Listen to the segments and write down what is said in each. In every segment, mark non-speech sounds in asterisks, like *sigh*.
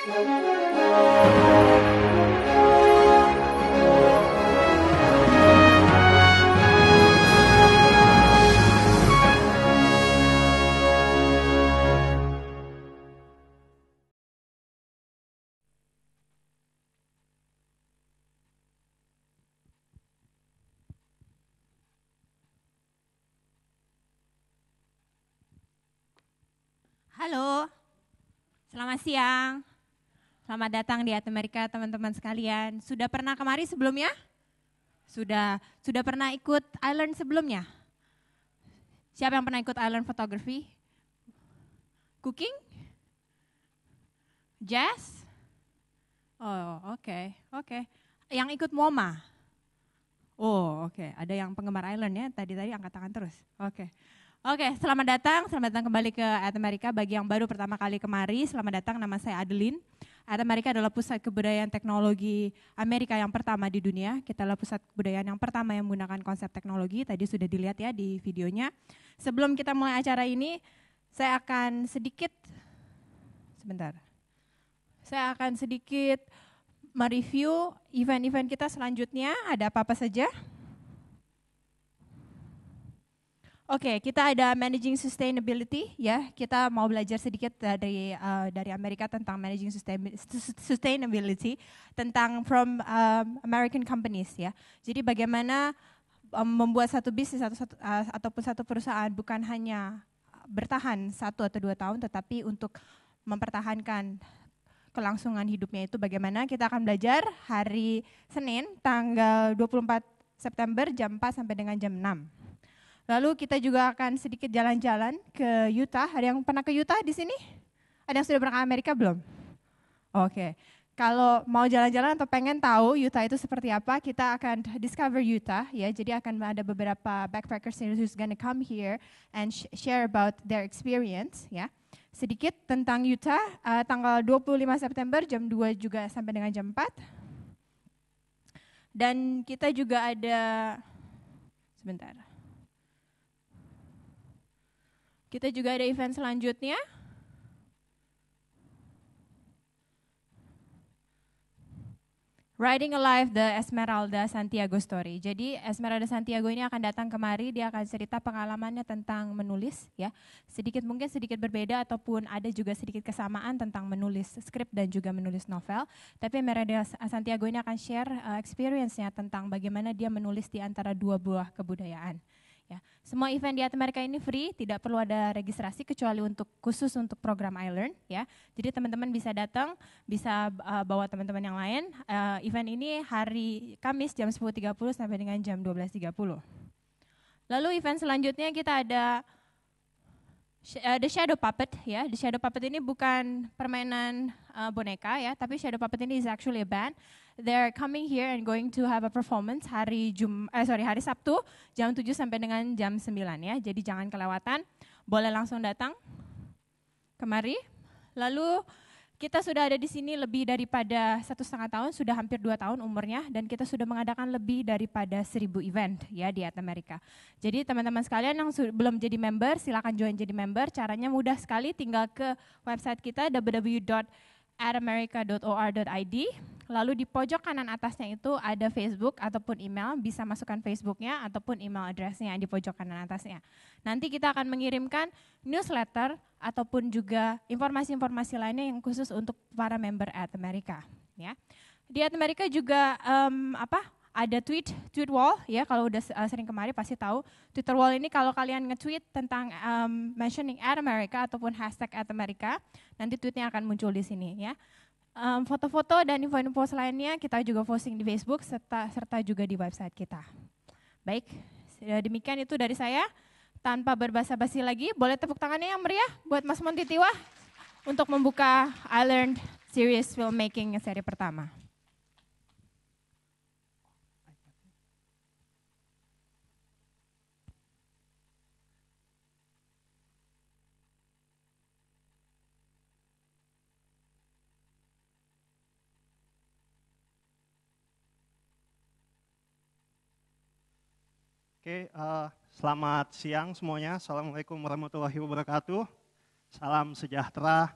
Halo, selamat siang. Selamat datang di Amerika teman-teman sekalian. Sudah pernah kemari sebelumnya? Sudah sudah pernah ikut Island sebelumnya? Siapa yang pernah ikut Island Photography? Cooking? Jazz? Oh, oke, okay, oke. Okay. Yang ikut MoMA? Oh, oke. Okay. Ada yang penggemar Island ya, tadi-tadi angkat tangan terus. Oke. Okay. Oke, selamat datang. Selamat datang kembali ke At Bagi yang baru pertama kali kemari, selamat datang. Nama saya Adeline. Ada mereka adalah pusat kebudayaan teknologi Amerika yang pertama di dunia. Kita adalah pusat kebudayaan yang pertama yang menggunakan konsep teknologi. Tadi sudah dilihat ya di videonya. Sebelum kita mulai acara ini, saya akan sedikit sebentar. Saya akan sedikit mereview event-event kita selanjutnya. Ada apa-apa saja? Oke, okay, kita ada managing sustainability ya. Kita mau belajar sedikit eh, dari uh, dari Amerika tentang managing sustainability tentang from um, American companies ya. Jadi bagaimana um, membuat satu bisnis atau satu, uh, ataupun satu perusahaan bukan hanya bertahan satu atau dua tahun, tetapi untuk mempertahankan kelangsungan hidupnya itu bagaimana kita akan belajar hari Senin tanggal 24 September jam 4 sampai dengan jam 6. Lalu kita juga akan sedikit jalan-jalan ke Utah. Ada yang pernah ke Utah di sini? Ada yang sudah pernah ke Amerika belum? Oke. Okay. Kalau mau jalan-jalan atau pengen tahu Utah itu seperti apa, kita akan discover Utah ya. Jadi akan ada beberapa backpackers who's gonna come here and share about their experience ya. Sedikit tentang Utah, uh, tanggal 25 September jam 2 juga sampai dengan jam 4. Dan kita juga ada sebentar. Kita juga ada event selanjutnya. Riding Alive the Esmeralda Santiago Story. Jadi Esmeralda Santiago ini akan datang kemari, dia akan cerita pengalamannya tentang menulis ya. Sedikit mungkin sedikit berbeda ataupun ada juga sedikit kesamaan tentang menulis skrip dan juga menulis novel. Tapi Esmeralda Santiago ini akan share uh, experience-nya tentang bagaimana dia menulis di antara dua buah kebudayaan. Ya, semua event di Amerika ini free, tidak perlu ada registrasi kecuali untuk khusus untuk program iLearn ya. Jadi teman-teman bisa datang, bisa uh, bawa teman-teman yang lain. Uh, event ini hari Kamis jam 10.30 sampai dengan jam 12.30. Lalu event selanjutnya kita ada uh, The Shadow Puppet ya. The Shadow Puppet ini bukan permainan uh, boneka ya, tapi Shadow Puppet ini is actually a band they're coming here and going to have a performance hari Jum eh, sorry hari Sabtu jam 7 sampai dengan jam 9 ya. Jadi jangan kelewatan. Boleh langsung datang kemari. Lalu kita sudah ada di sini lebih daripada satu setengah tahun, sudah hampir dua tahun umurnya, dan kita sudah mengadakan lebih daripada seribu event ya di At Jadi teman-teman sekalian yang belum jadi member, silakan join jadi member. Caranya mudah sekali, tinggal ke website kita www at america.or.id. Lalu di pojok kanan atasnya itu ada Facebook ataupun email, bisa masukkan Facebooknya ataupun email addressnya di pojok kanan atasnya. Nanti kita akan mengirimkan newsletter ataupun juga informasi-informasi lainnya yang khusus untuk para member at America. Ya. Di at America juga um, apa ada tweet tweet wall ya kalau udah eh, sering kemari pasti tahu Twitter wall ini kalau kalian nge-tweet tentang um, mentioning at America ataupun hashtag at America nanti tweetnya akan muncul di sini ya um, foto-foto dan info-info lainnya kita juga posting di Facebook serta serta juga di website kita baik ya, demikian itu dari saya tanpa berbahasa basi lagi boleh tepuk tangannya yang meriah buat Mas Montitiwa untuk membuka I Learned Series Filmmaking seri pertama. Oke, uh, selamat siang semuanya. Assalamualaikum warahmatullahi wabarakatuh. Salam sejahtera.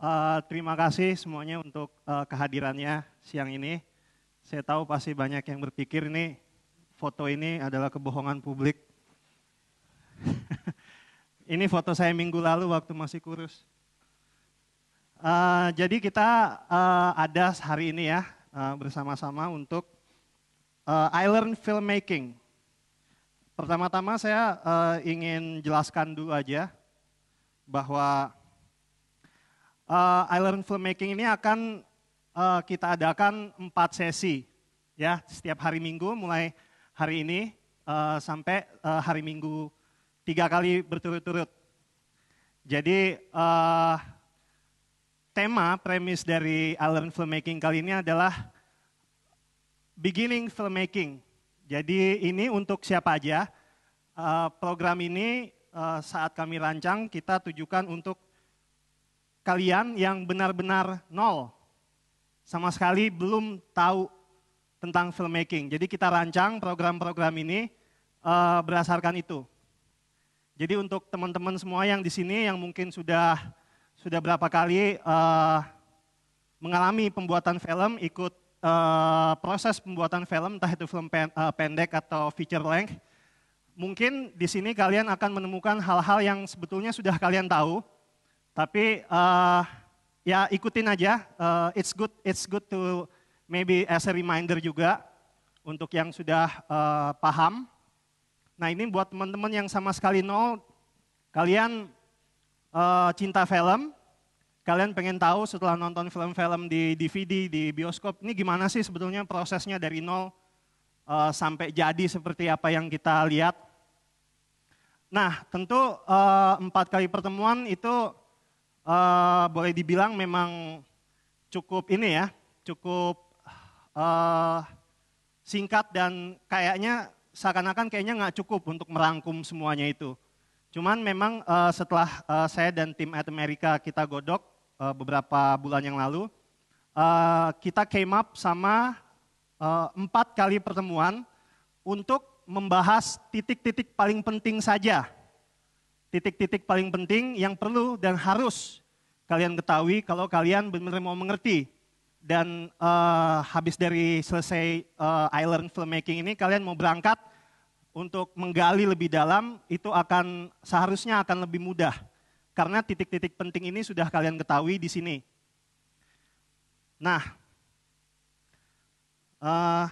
Uh, terima kasih semuanya untuk uh, kehadirannya siang ini. Saya tahu pasti banyak yang berpikir ini foto ini adalah kebohongan publik. *laughs* ini foto saya minggu lalu waktu masih kurus. Uh, jadi kita uh, ada hari ini ya uh, bersama-sama untuk uh, I Learn Filmmaking Pertama-tama saya uh, ingin jelaskan dulu aja bahwa uh, I Learn Filmmaking ini akan uh, kita adakan empat sesi ya setiap hari Minggu mulai hari ini uh, sampai uh, hari Minggu tiga kali berturut-turut. Jadi uh, tema premis dari I Learn Filmmaking kali ini adalah beginning filmmaking jadi ini untuk siapa aja. Uh, program ini uh, saat kami rancang kita tujukan untuk kalian yang benar-benar nol. Sama sekali belum tahu tentang filmmaking. Jadi kita rancang program-program ini uh, berdasarkan itu. Jadi untuk teman-teman semua yang di sini yang mungkin sudah sudah berapa kali uh, mengalami pembuatan film, ikut Eh, proses pembuatan film, entah itu film pen, uh, pendek atau feature length, mungkin di sini kalian akan menemukan hal-hal yang sebetulnya sudah kalian tahu, tapi uh, ya ikutin aja. Uh, it's good, it's good to maybe as a reminder juga untuk yang sudah uh, paham. Nah ini buat teman-teman yang sama sekali nol, kalian uh, cinta film, kalian pengen tahu setelah nonton film-film di DVD, di bioskop, ini gimana sih sebetulnya prosesnya dari nol uh, sampai jadi seperti apa yang kita lihat. Nah, tentu uh, empat kali pertemuan itu uh, boleh dibilang memang cukup ini ya, cukup uh, singkat dan kayaknya seakan-akan kayaknya nggak cukup untuk merangkum semuanya itu. Cuman memang uh, setelah uh, saya dan tim At America kita godok, uh, beberapa bulan yang lalu, uh, kita came up sama uh, empat kali pertemuan untuk membahas titik-titik paling penting saja. Titik-titik paling penting yang perlu dan harus kalian ketahui kalau kalian benar-benar mau mengerti. Dan uh, habis dari selesai uh, I Learn Filmmaking ini, kalian mau berangkat untuk menggali lebih dalam, itu akan seharusnya akan lebih mudah karena titik-titik penting ini sudah kalian ketahui di sini. Nah, uh,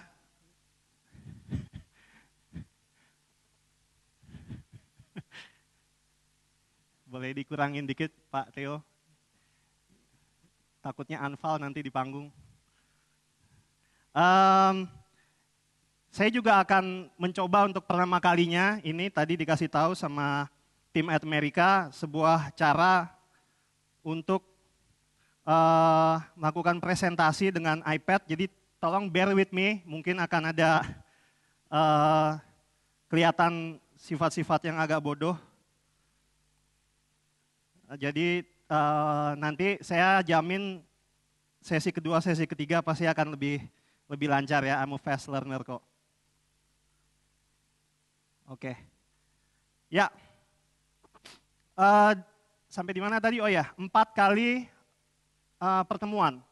*laughs* boleh dikurangin dikit Pak Theo. Takutnya anfal nanti di panggung. Um, saya juga akan mencoba untuk pertama kalinya ini tadi dikasih tahu sama tim Amerika sebuah cara untuk uh, melakukan presentasi dengan iPad. Jadi tolong bear with me, mungkin akan ada uh, kelihatan sifat-sifat yang agak bodoh. Jadi uh, nanti saya jamin sesi kedua, sesi ketiga pasti akan lebih lebih lancar ya. I'm a fast learner kok. Oke. Okay. Ya uh, sampai di mana tadi? Oh ya, empat kali uh, pertemuan.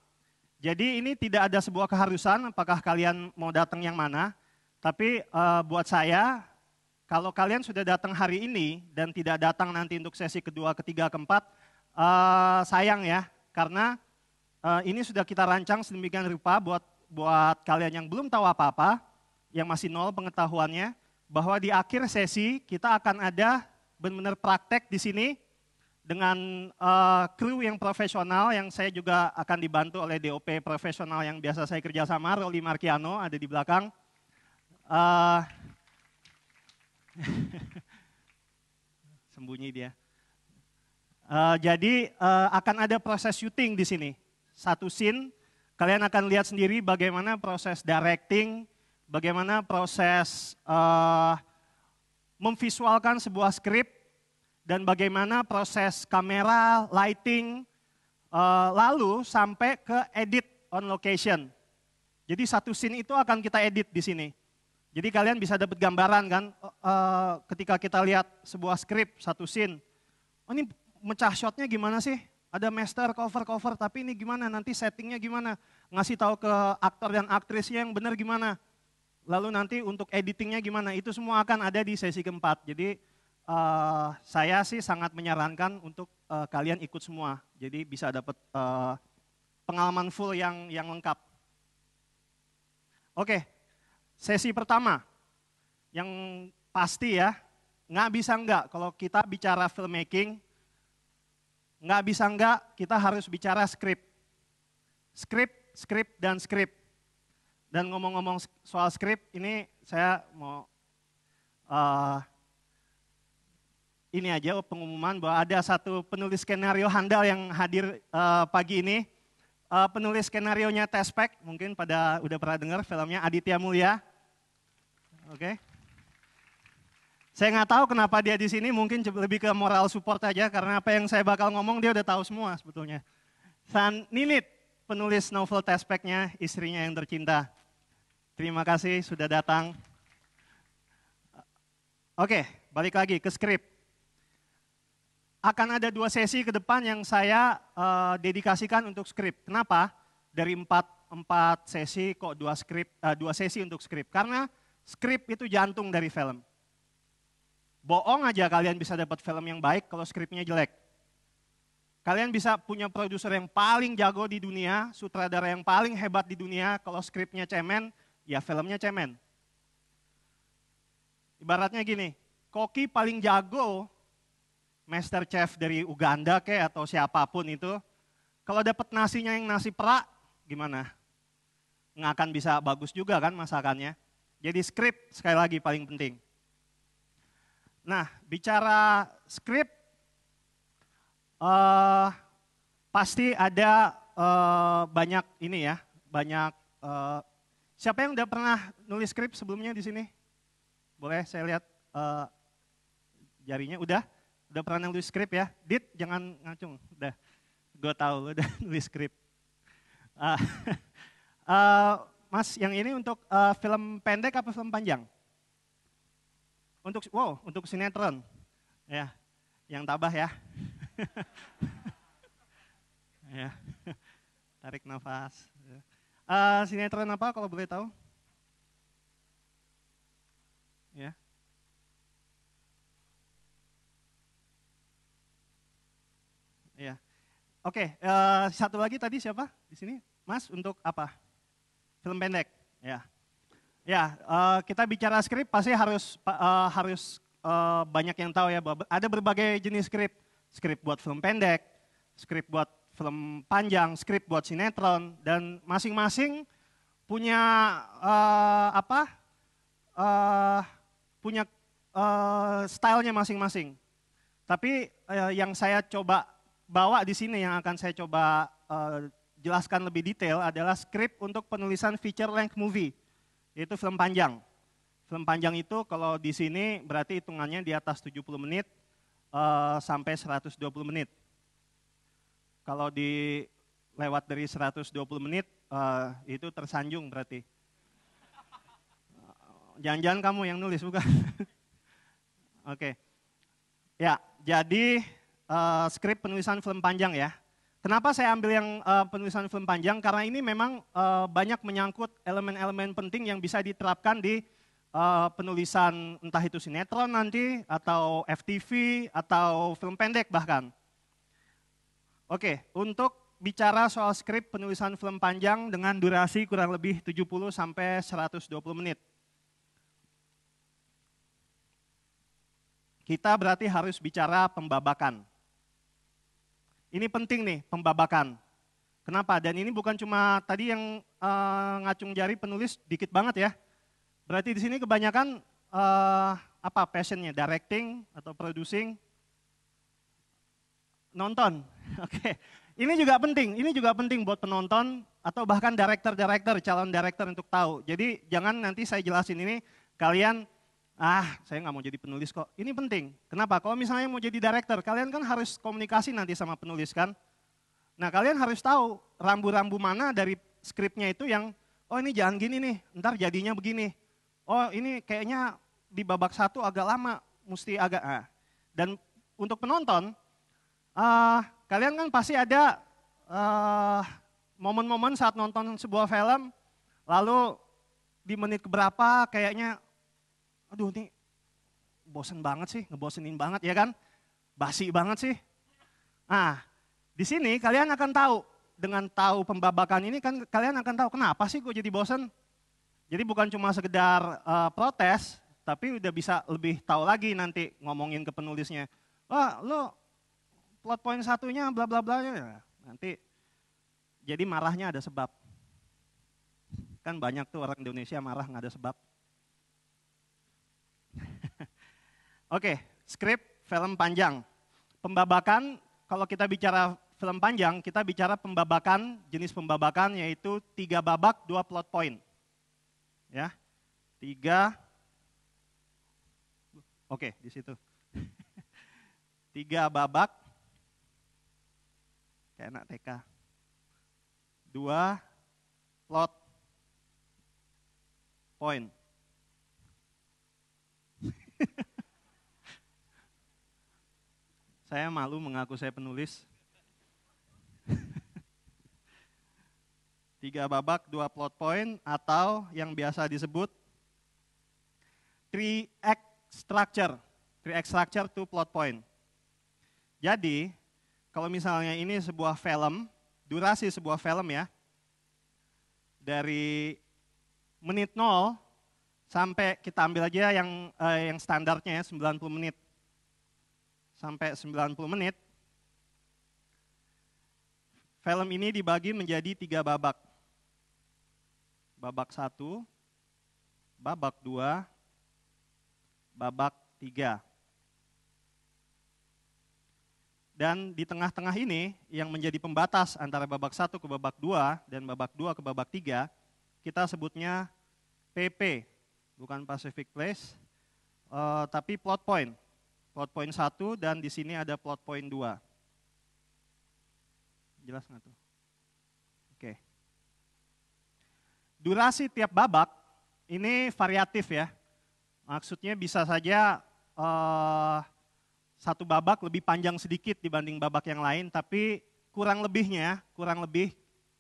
Jadi ini tidak ada sebuah keharusan apakah kalian mau datang yang mana. Tapi uh, buat saya, kalau kalian sudah datang hari ini dan tidak datang nanti untuk sesi kedua, ketiga, keempat, uh, sayang ya. Karena uh, ini sudah kita rancang sedemikian rupa buat buat kalian yang belum tahu apa-apa, yang masih nol pengetahuannya, bahwa di akhir sesi kita akan ada benar-benar praktek di sini dengan uh, kru yang profesional yang saya juga akan dibantu oleh DOP profesional yang biasa saya kerjasama, Roli Markiano ada di belakang. Uh, *laughs* sembunyi dia. Uh, jadi uh, akan ada proses syuting di sini. Satu scene, kalian akan lihat sendiri bagaimana proses directing, bagaimana proses uh, memvisualkan sebuah skrip dan bagaimana proses kamera, lighting, eh, lalu sampai ke edit on location. Jadi satu scene itu akan kita edit di sini. Jadi kalian bisa dapat gambaran kan eh, ketika kita lihat sebuah skrip satu scene. Oh, ini mecah shotnya gimana sih? Ada master cover cover tapi ini gimana nanti settingnya gimana? Ngasih tahu ke aktor dan aktrisnya yang benar gimana? Lalu nanti untuk editingnya gimana? Itu semua akan ada di sesi keempat. Jadi uh, saya sih sangat menyarankan untuk uh, kalian ikut semua. Jadi bisa dapat uh, pengalaman full yang yang lengkap. Oke, sesi pertama yang pasti ya nggak bisa nggak kalau kita bicara filmmaking nggak bisa nggak kita harus bicara skrip skrip skrip dan skrip dan ngomong-ngomong soal skrip, ini saya mau uh, ini aja pengumuman bahwa ada satu penulis skenario handal yang hadir uh, pagi ini. Uh, penulis nya Tespek, mungkin pada udah pernah dengar filmnya Aditya Mulya. Oke. Okay. Saya nggak tahu kenapa dia di sini, mungkin lebih ke moral support aja karena apa yang saya bakal ngomong dia udah tahu semua sebetulnya. San Ninit, penulis novel Tespeknya, istrinya yang tercinta. Terima kasih sudah datang. Oke, balik lagi ke skrip. Akan ada dua sesi ke depan yang saya uh, dedikasikan untuk skrip. Kenapa? Dari empat, empat sesi kok dua skrip, uh, dua sesi untuk skrip. Karena skrip itu jantung dari film. Boong aja kalian bisa dapat film yang baik kalau skripnya jelek Kalian bisa punya produser yang paling jago di dunia, sutradara yang paling hebat di dunia, kalau skripnya cemen, ya filmnya cemen. Ibaratnya gini, koki paling jago, master chef dari Uganda kayak atau siapapun itu, kalau dapat nasinya yang nasi perak, gimana? Nggak akan bisa bagus juga kan masakannya. Jadi skrip sekali lagi paling penting. Nah, bicara skrip, uh, pasti ada uh, banyak ini ya, banyak uh, siapa yang udah pernah nulis skrip sebelumnya di sini? Boleh saya lihat uh, jarinya udah udah pernah nulis skrip ya? Dit jangan ngacung, udah gue tahu lo udah *laughs* nulis skrip. Uh, uh, *laughs* mas, yang ini untuk uh, film pendek apa film panjang? Untuk wow, untuk sinetron, ya, yang tabah ya. *laughs* ya. *laughs* Tarik nafas. Uh, sinetron apa kalau boleh tahu? Ya. Ya. Oke, okay, uh, eh, satu lagi tadi siapa di sini? Mas untuk apa? Film pendek. Ya. Ya, uh, kita bicara skrip pasti harus uh, harus uh, banyak yang tahu ya. Ada berbagai jenis skrip skrip buat film pendek, skrip buat film panjang, skrip buat sinetron, dan masing-masing punya uh, apa? Uh, punya uh, stylenya masing-masing. Tapi uh, yang saya coba bawa di sini, yang akan saya coba uh, jelaskan lebih detail adalah skrip untuk penulisan feature length movie, yaitu film panjang. Film panjang itu kalau di sini berarti hitungannya di atas 70 menit, Eh, sampai 120 menit. Kalau di lewat dari 120 menit eh, itu tersanjung berarti. Eh, jangan-jangan kamu yang nulis bukan? *laughs* Oke. okay. Ya, jadi skrip penulisan film panjang ya. Kenapa saya ambil yang penulisan film panjang? Karena ini memang banyak menyangkut elemen-elemen penting yang bisa diterapkan di uh, penulisan entah itu sinetron nanti atau FTV atau film pendek bahkan. Oke, untuk bicara soal skrip penulisan film panjang dengan durasi kurang lebih 70 sampai 120 menit. Kita berarti harus bicara pembabakan. Ini penting nih, pembabakan. Kenapa? Dan ini bukan cuma tadi yang uh, ngacung jari penulis dikit banget ya Berarti di sini kebanyakan uh, apa passionnya, directing atau producing, nonton. *laughs* Oke, okay. ini juga penting. Ini juga penting buat penonton atau bahkan director-director, calon director untuk tahu. Jadi jangan nanti saya jelasin ini kalian ah saya nggak mau jadi penulis kok. Ini penting. Kenapa? Kalau misalnya mau jadi director, kalian kan harus komunikasi nanti sama penulis kan. Nah kalian harus tahu rambu-rambu mana dari skripnya itu yang oh ini jangan gini nih, ntar jadinya begini oh ini kayaknya di babak satu agak lama, mesti agak ah. Dan untuk penonton, uh, kalian kan pasti ada uh, momen-momen saat nonton sebuah film, lalu di menit berapa kayaknya, aduh ini bosen banget sih, ngebosenin banget ya kan, basi banget sih. Nah, di sini kalian akan tahu dengan tahu pembabakan ini kan kalian akan tahu kenapa sih gue jadi bosen jadi bukan cuma sekedar uh, protes, tapi udah bisa lebih tahu lagi nanti ngomongin ke penulisnya. Wah, lo plot point satunya bla bla bla ya. nanti jadi marahnya ada sebab. Kan banyak tuh orang Indonesia marah nggak ada sebab. *laughs* Oke, okay, skrip film panjang. Pembabakan, kalau kita bicara film panjang, kita bicara pembabakan, jenis pembabakan yaitu tiga babak, dua plot point ya. Tiga, oke di situ. *laughs* Tiga babak, kayak anak TK. Dua, plot, point. *laughs* saya malu mengaku saya penulis, Tiga babak, dua plot point, atau yang biasa disebut three act structure. Three act structure to plot point. Jadi, kalau misalnya ini sebuah film, durasi sebuah film ya, dari menit nol sampai kita ambil aja yang eh, yang standarnya ya, 90 menit. Sampai 90 menit. Film ini dibagi menjadi tiga babak babak 1, babak 2, babak 3. Dan di tengah-tengah ini yang menjadi pembatas antara babak 1 ke babak 2 dan babak 2 ke babak 3, kita sebutnya PP, bukan Pacific Place, eh, tapi plot point. Plot point 1 dan di sini ada plot point 2. Jelas nggak tuh? Durasi tiap babak ini variatif ya. Maksudnya bisa saja uh, satu babak lebih panjang sedikit dibanding babak yang lain, tapi kurang lebihnya, kurang lebih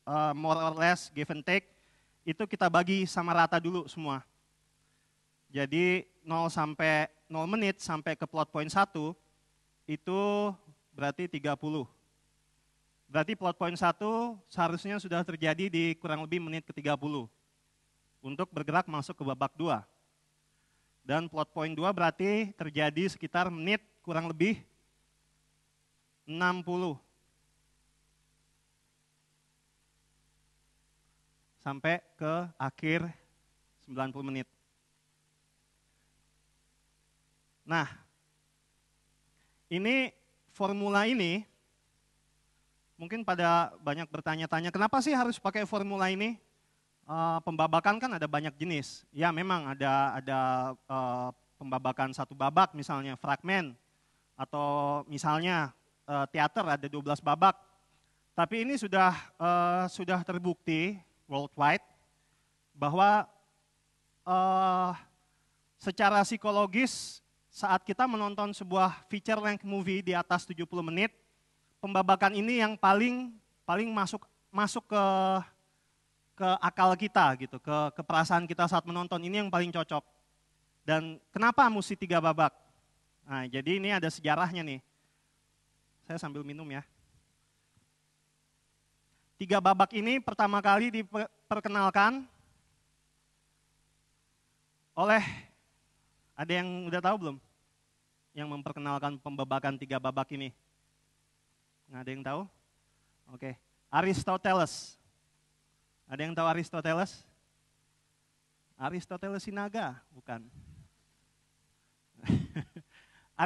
uh, more or less give and take, itu kita bagi sama rata dulu semua. Jadi 0 sampai 0 menit sampai ke plot point 1 itu berarti 30. Berarti plot point 1 seharusnya sudah terjadi di kurang lebih menit ke-30 untuk bergerak masuk ke babak 2. Dan plot point 2 berarti terjadi sekitar menit kurang lebih 60 sampai ke akhir 90 menit. Nah, ini formula ini mungkin pada banyak bertanya-tanya, kenapa sih harus pakai formula ini? Uh, pembabakan kan ada banyak jenis. Ya memang ada ada uh, pembabakan satu babak misalnya fragmen atau misalnya uh, teater ada 12 babak. Tapi ini sudah uh, sudah terbukti worldwide bahwa uh, secara psikologis saat kita menonton sebuah feature length movie di atas 70 menit pembabakan ini yang paling paling masuk masuk ke ke akal kita gitu, ke, keperasaan kita saat menonton ini yang paling cocok. Dan kenapa mesti tiga babak? Nah, jadi ini ada sejarahnya nih. Saya sambil minum ya. Tiga babak ini pertama kali diperkenalkan oleh ada yang udah tahu belum? Yang memperkenalkan pembabakan tiga babak ini. Nggak ada yang tahu? Oke. Okay. Aristoteles. Ada yang tahu Aristoteles? Aristoteles Sinaga, bukan. *laughs*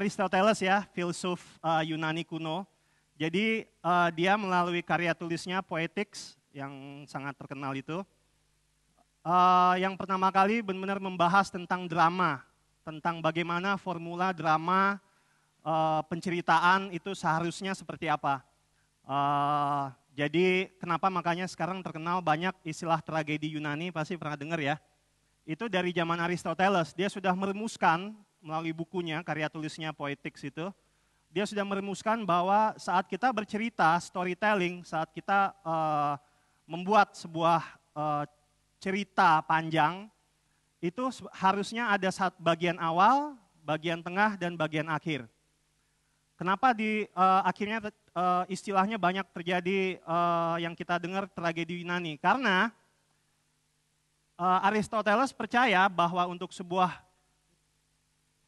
Aristoteles ya, filsuf uh, Yunani kuno. Jadi uh, dia melalui karya tulisnya Poetics yang sangat terkenal itu. Uh, yang pertama kali benar-benar membahas tentang drama, tentang bagaimana formula drama Eh, penceritaan itu seharusnya seperti apa. Uh, jadi kenapa makanya sekarang terkenal banyak istilah tragedi Yunani, pasti pernah dengar ya. Itu dari zaman Aristoteles, dia sudah merumuskan melalui bukunya, karya tulisnya Poetics itu, dia sudah merumuskan bahwa saat kita bercerita, storytelling, saat kita uh, membuat sebuah uh, cerita panjang, itu harusnya ada saat bagian awal, bagian tengah, dan bagian akhir. Kenapa di uh, akhirnya uh, istilahnya banyak terjadi uh, yang kita dengar tragedi Yunani? Karena uh, Aristoteles percaya bahwa untuk sebuah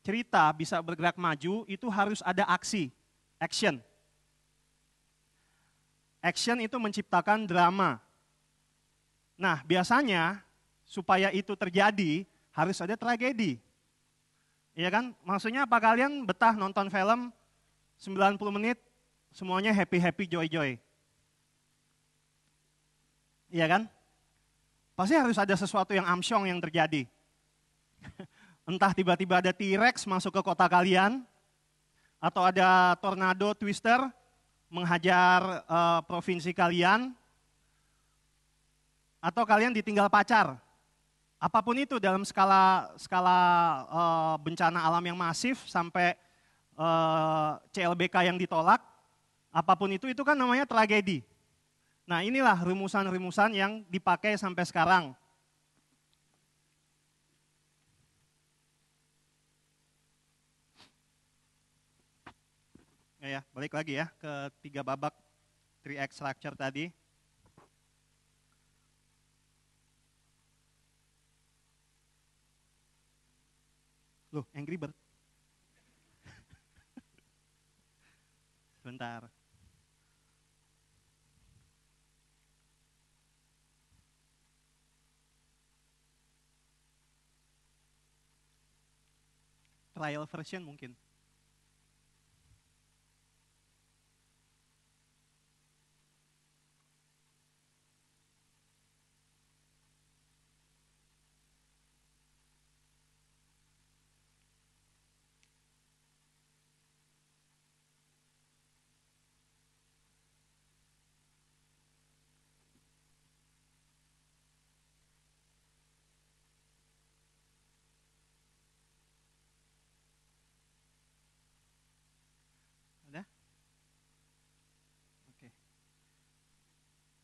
cerita bisa bergerak maju itu harus ada aksi, action. Action itu menciptakan drama. Nah, biasanya supaya itu terjadi harus ada tragedi. Iya kan? Maksudnya apa kalian betah nonton film 90 menit semuanya happy-happy joy-joy. Iya kan? Pasti harus ada sesuatu yang amsyong yang terjadi. *laughs* Entah tiba-tiba ada T-Rex masuk ke kota kalian, atau ada tornado twister menghajar uh, provinsi kalian, atau kalian ditinggal pacar. Apapun itu dalam skala skala uh, bencana alam yang masif sampai Eh, CLBK yang ditolak, apapun itu, itu kan namanya tragedi. Nah inilah rumusan-rumusan yang dipakai sampai sekarang. Ya, ya, balik lagi ya ke tiga babak 3X structure tadi. Loh, Angry Bird. sebentar. Trial version mungkin.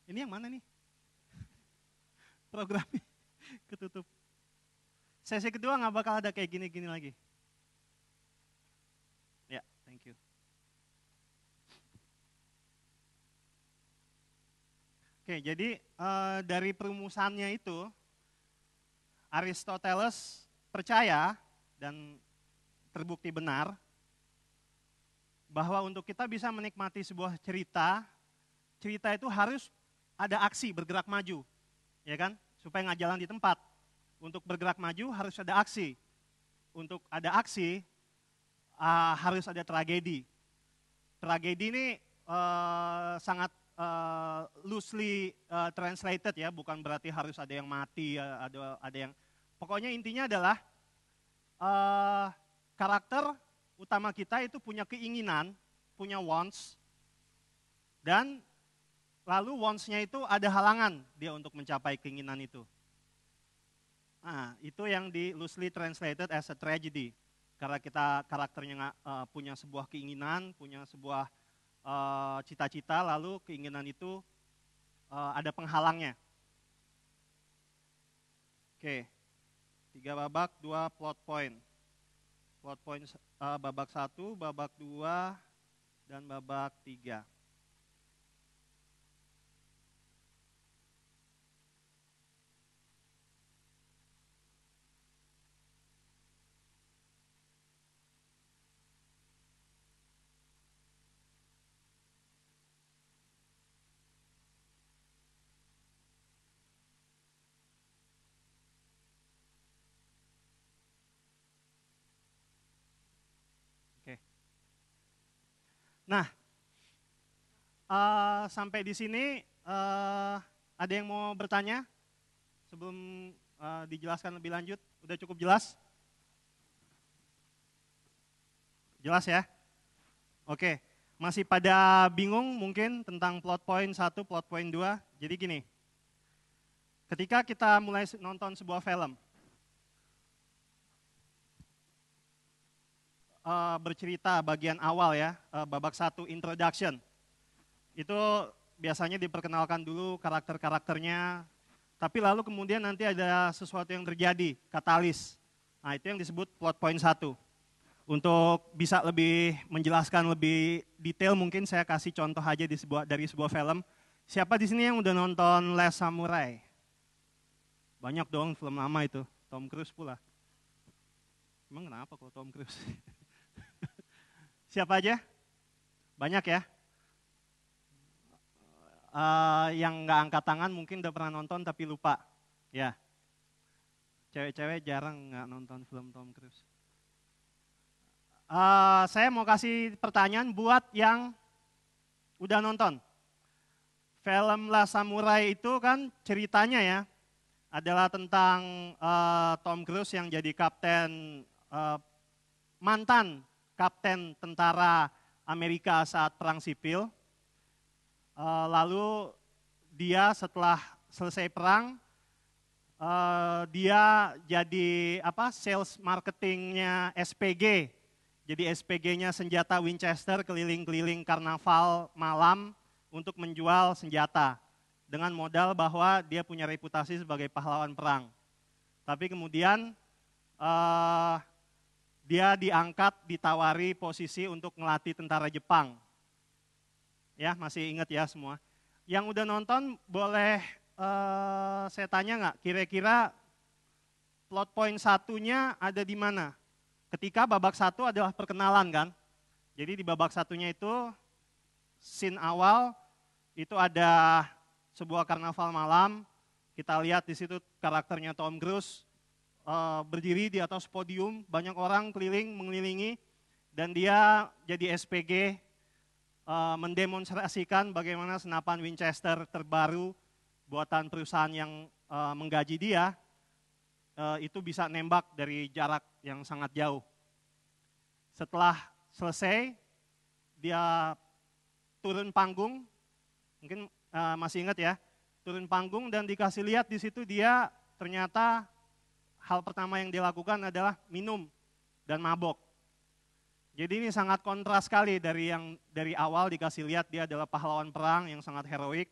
Ini yang mana nih? *laughs* Programnya *laughs* ketutup. Sesi kedua nggak bakal ada kayak gini-gini lagi. Ya, yeah, thank you. Oke, okay, jadi uh, dari perumusannya itu Aristoteles percaya dan terbukti benar bahwa untuk kita bisa menikmati sebuah cerita, cerita itu harus ada aksi bergerak maju, ya kan? Supaya nggak jalan di tempat. Untuk bergerak maju harus ada aksi. Untuk ada aksi uh, harus ada tragedi. Tragedi ini uh, sangat uh, loosely uh, translated ya, bukan berarti harus ada yang mati, ada ada yang. Pokoknya intinya adalah uh, karakter utama kita itu punya keinginan, punya wants, dan Lalu wants-nya itu ada halangan dia untuk mencapai keinginan itu. Nah, itu yang di loosely translated as a tragedy. Karena kita karakternya uh, punya sebuah keinginan, punya sebuah cita eh, cita-cita, lalu keinginan itu uh, ada penghalangnya. Oke, tiga babak, dua plot point. Plot point uh, babak satu, babak dua, dan babak tiga. Nah, uh, sampai di sini uh, ada yang mau bertanya sebelum uh, dijelaskan lebih lanjut? Udah cukup jelas? Jelas ya? Oke, masih pada bingung mungkin tentang plot point 1, plot point 2. Jadi gini, ketika kita mulai nonton sebuah film, uh, bercerita bagian awal ya, uh, babak satu introduction. Itu biasanya diperkenalkan dulu karakter-karakternya, tapi lalu kemudian nanti ada sesuatu yang terjadi, katalis. Nah itu yang disebut plot point satu. Untuk bisa lebih menjelaskan lebih detail mungkin saya kasih contoh aja di sebuah, dari sebuah film. Siapa di sini yang udah nonton Les Samurai? Banyak dong film lama itu, Tom Cruise pula. Emang kenapa kalau Tom Cruise? *laughs* Siapa aja? Banyak ya? Uh, yang nggak angkat tangan mungkin udah pernah nonton tapi lupa. Ya. Cewek-cewek jarang nggak nonton film Tom Cruise. Uh, saya mau kasih pertanyaan buat yang udah nonton. Film La Samurai itu kan ceritanya ya adalah tentang uh, Tom Cruise yang jadi kapten uh, mantan kapten tentara Amerika saat Perang Sipil. Eh, lalu dia setelah selesai perang, eh, dia jadi apa sales marketingnya SPG. Jadi SPG-nya senjata Winchester keliling-keliling karnaval malam untuk menjual senjata dengan modal bahwa dia punya reputasi sebagai pahlawan perang. Tapi kemudian eh, dia diangkat, ditawari posisi untuk melatih tentara Jepang. Ya, masih ingat ya semua. Yang udah nonton boleh uh, saya tanya nggak, kira-kira plot point satunya ada di mana? Ketika babak satu adalah perkenalan kan? Jadi di babak satunya itu sin awal itu ada sebuah karnaval malam. Kita lihat di situ karakternya Tom Cruise uh, berdiri di atas podium, banyak orang keliling mengelilingi dan dia jadi SPG uh, eh, mendemonstrasikan bagaimana senapan Winchester terbaru buatan perusahaan yang uh, menggaji dia uh, itu bisa nembak dari jarak yang sangat jauh. Setelah selesai dia turun panggung, mungkin uh, masih ingat ya, turun panggung dan dikasih lihat di situ dia ternyata hal pertama yang dilakukan adalah minum dan mabok. Jadi ini sangat kontras sekali dari yang dari awal dikasih lihat dia adalah pahlawan perang yang sangat heroik.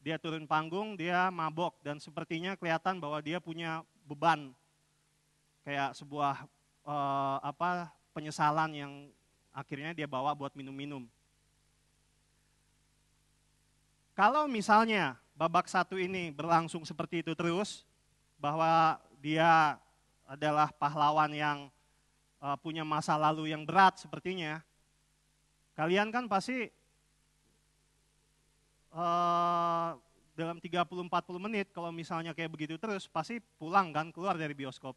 Dia turun panggung, dia mabok dan sepertinya kelihatan bahwa dia punya beban kayak sebuah eh, apa penyesalan yang akhirnya dia bawa buat minum-minum. Kalau misalnya babak satu ini berlangsung seperti itu terus, bahwa dia adalah pahlawan yang uh, punya masa lalu yang berat sepertinya. Kalian kan pasti uh, dalam 30-40 menit kalau misalnya kayak begitu terus pasti pulang kan keluar dari bioskop.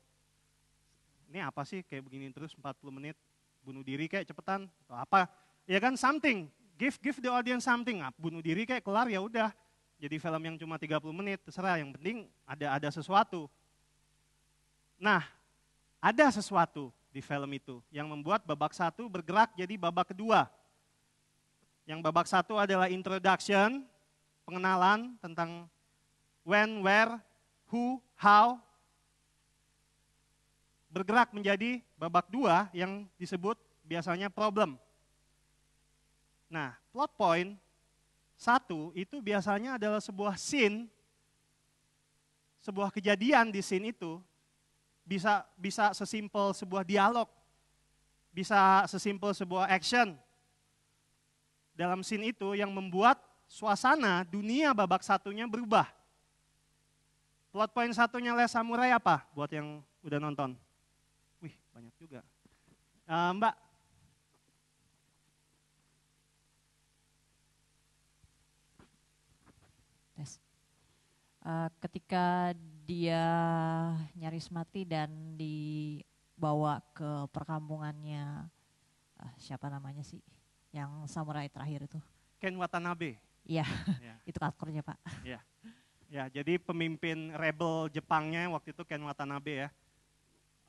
Ini apa sih kayak begini terus 40 menit bunuh diri kayak cepetan atau apa? Ya kan something, give give the audience something. Nah, bunuh diri kayak kelar ya udah. Jadi film yang cuma 30 menit terserah yang penting ada ada sesuatu. Nah, ada sesuatu di film itu yang membuat babak satu bergerak jadi babak kedua. Yang babak satu adalah introduction, pengenalan tentang when, where, who, how. Bergerak menjadi babak dua yang disebut biasanya problem. Nah, plot point satu itu biasanya adalah sebuah scene, sebuah kejadian di scene itu bisa bisa sesimpel sebuah dialog, bisa sesimpel sebuah action. Dalam scene itu yang membuat suasana dunia babak satunya berubah. Plot point satunya Les Samurai apa buat yang udah nonton? Wih, banyak juga. Uh, Mbak, Uh, ketika dia nyaris mati dan dibawa ke perkampungannya uh, siapa namanya sih yang samurai terakhir itu Ken Watanabe iya yeah. *laughs* itu aktornya pak iya yeah. yeah, jadi pemimpin rebel Jepangnya waktu itu Ken Watanabe ya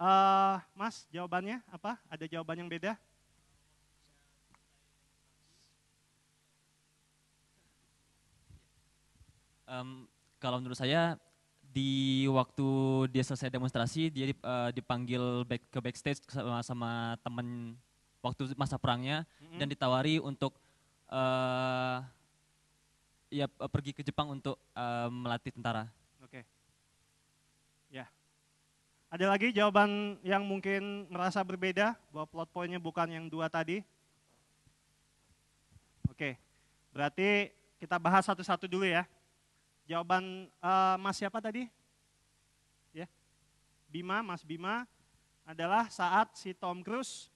uh, Mas jawabannya apa ada jawaban yang beda um, kalau menurut saya di waktu dia selesai demonstrasi dia eh, dipanggil back ke backstage sama, sama temen waktu masa perangnya mm-hmm. dan ditawari untuk uh, ya eh, pergi ke Jepang untuk uh, melatih tentara. Oke. Okay. Ya. Ada lagi jawaban yang mungkin merasa berbeda bahwa plot pointnya bukan yang dua tadi? Oke. Okay. Berarti kita bahas satu-satu dulu ya. Jawaban uh, Mas siapa tadi? Ya. Bima, Mas Bima adalah saat si Tom Cruise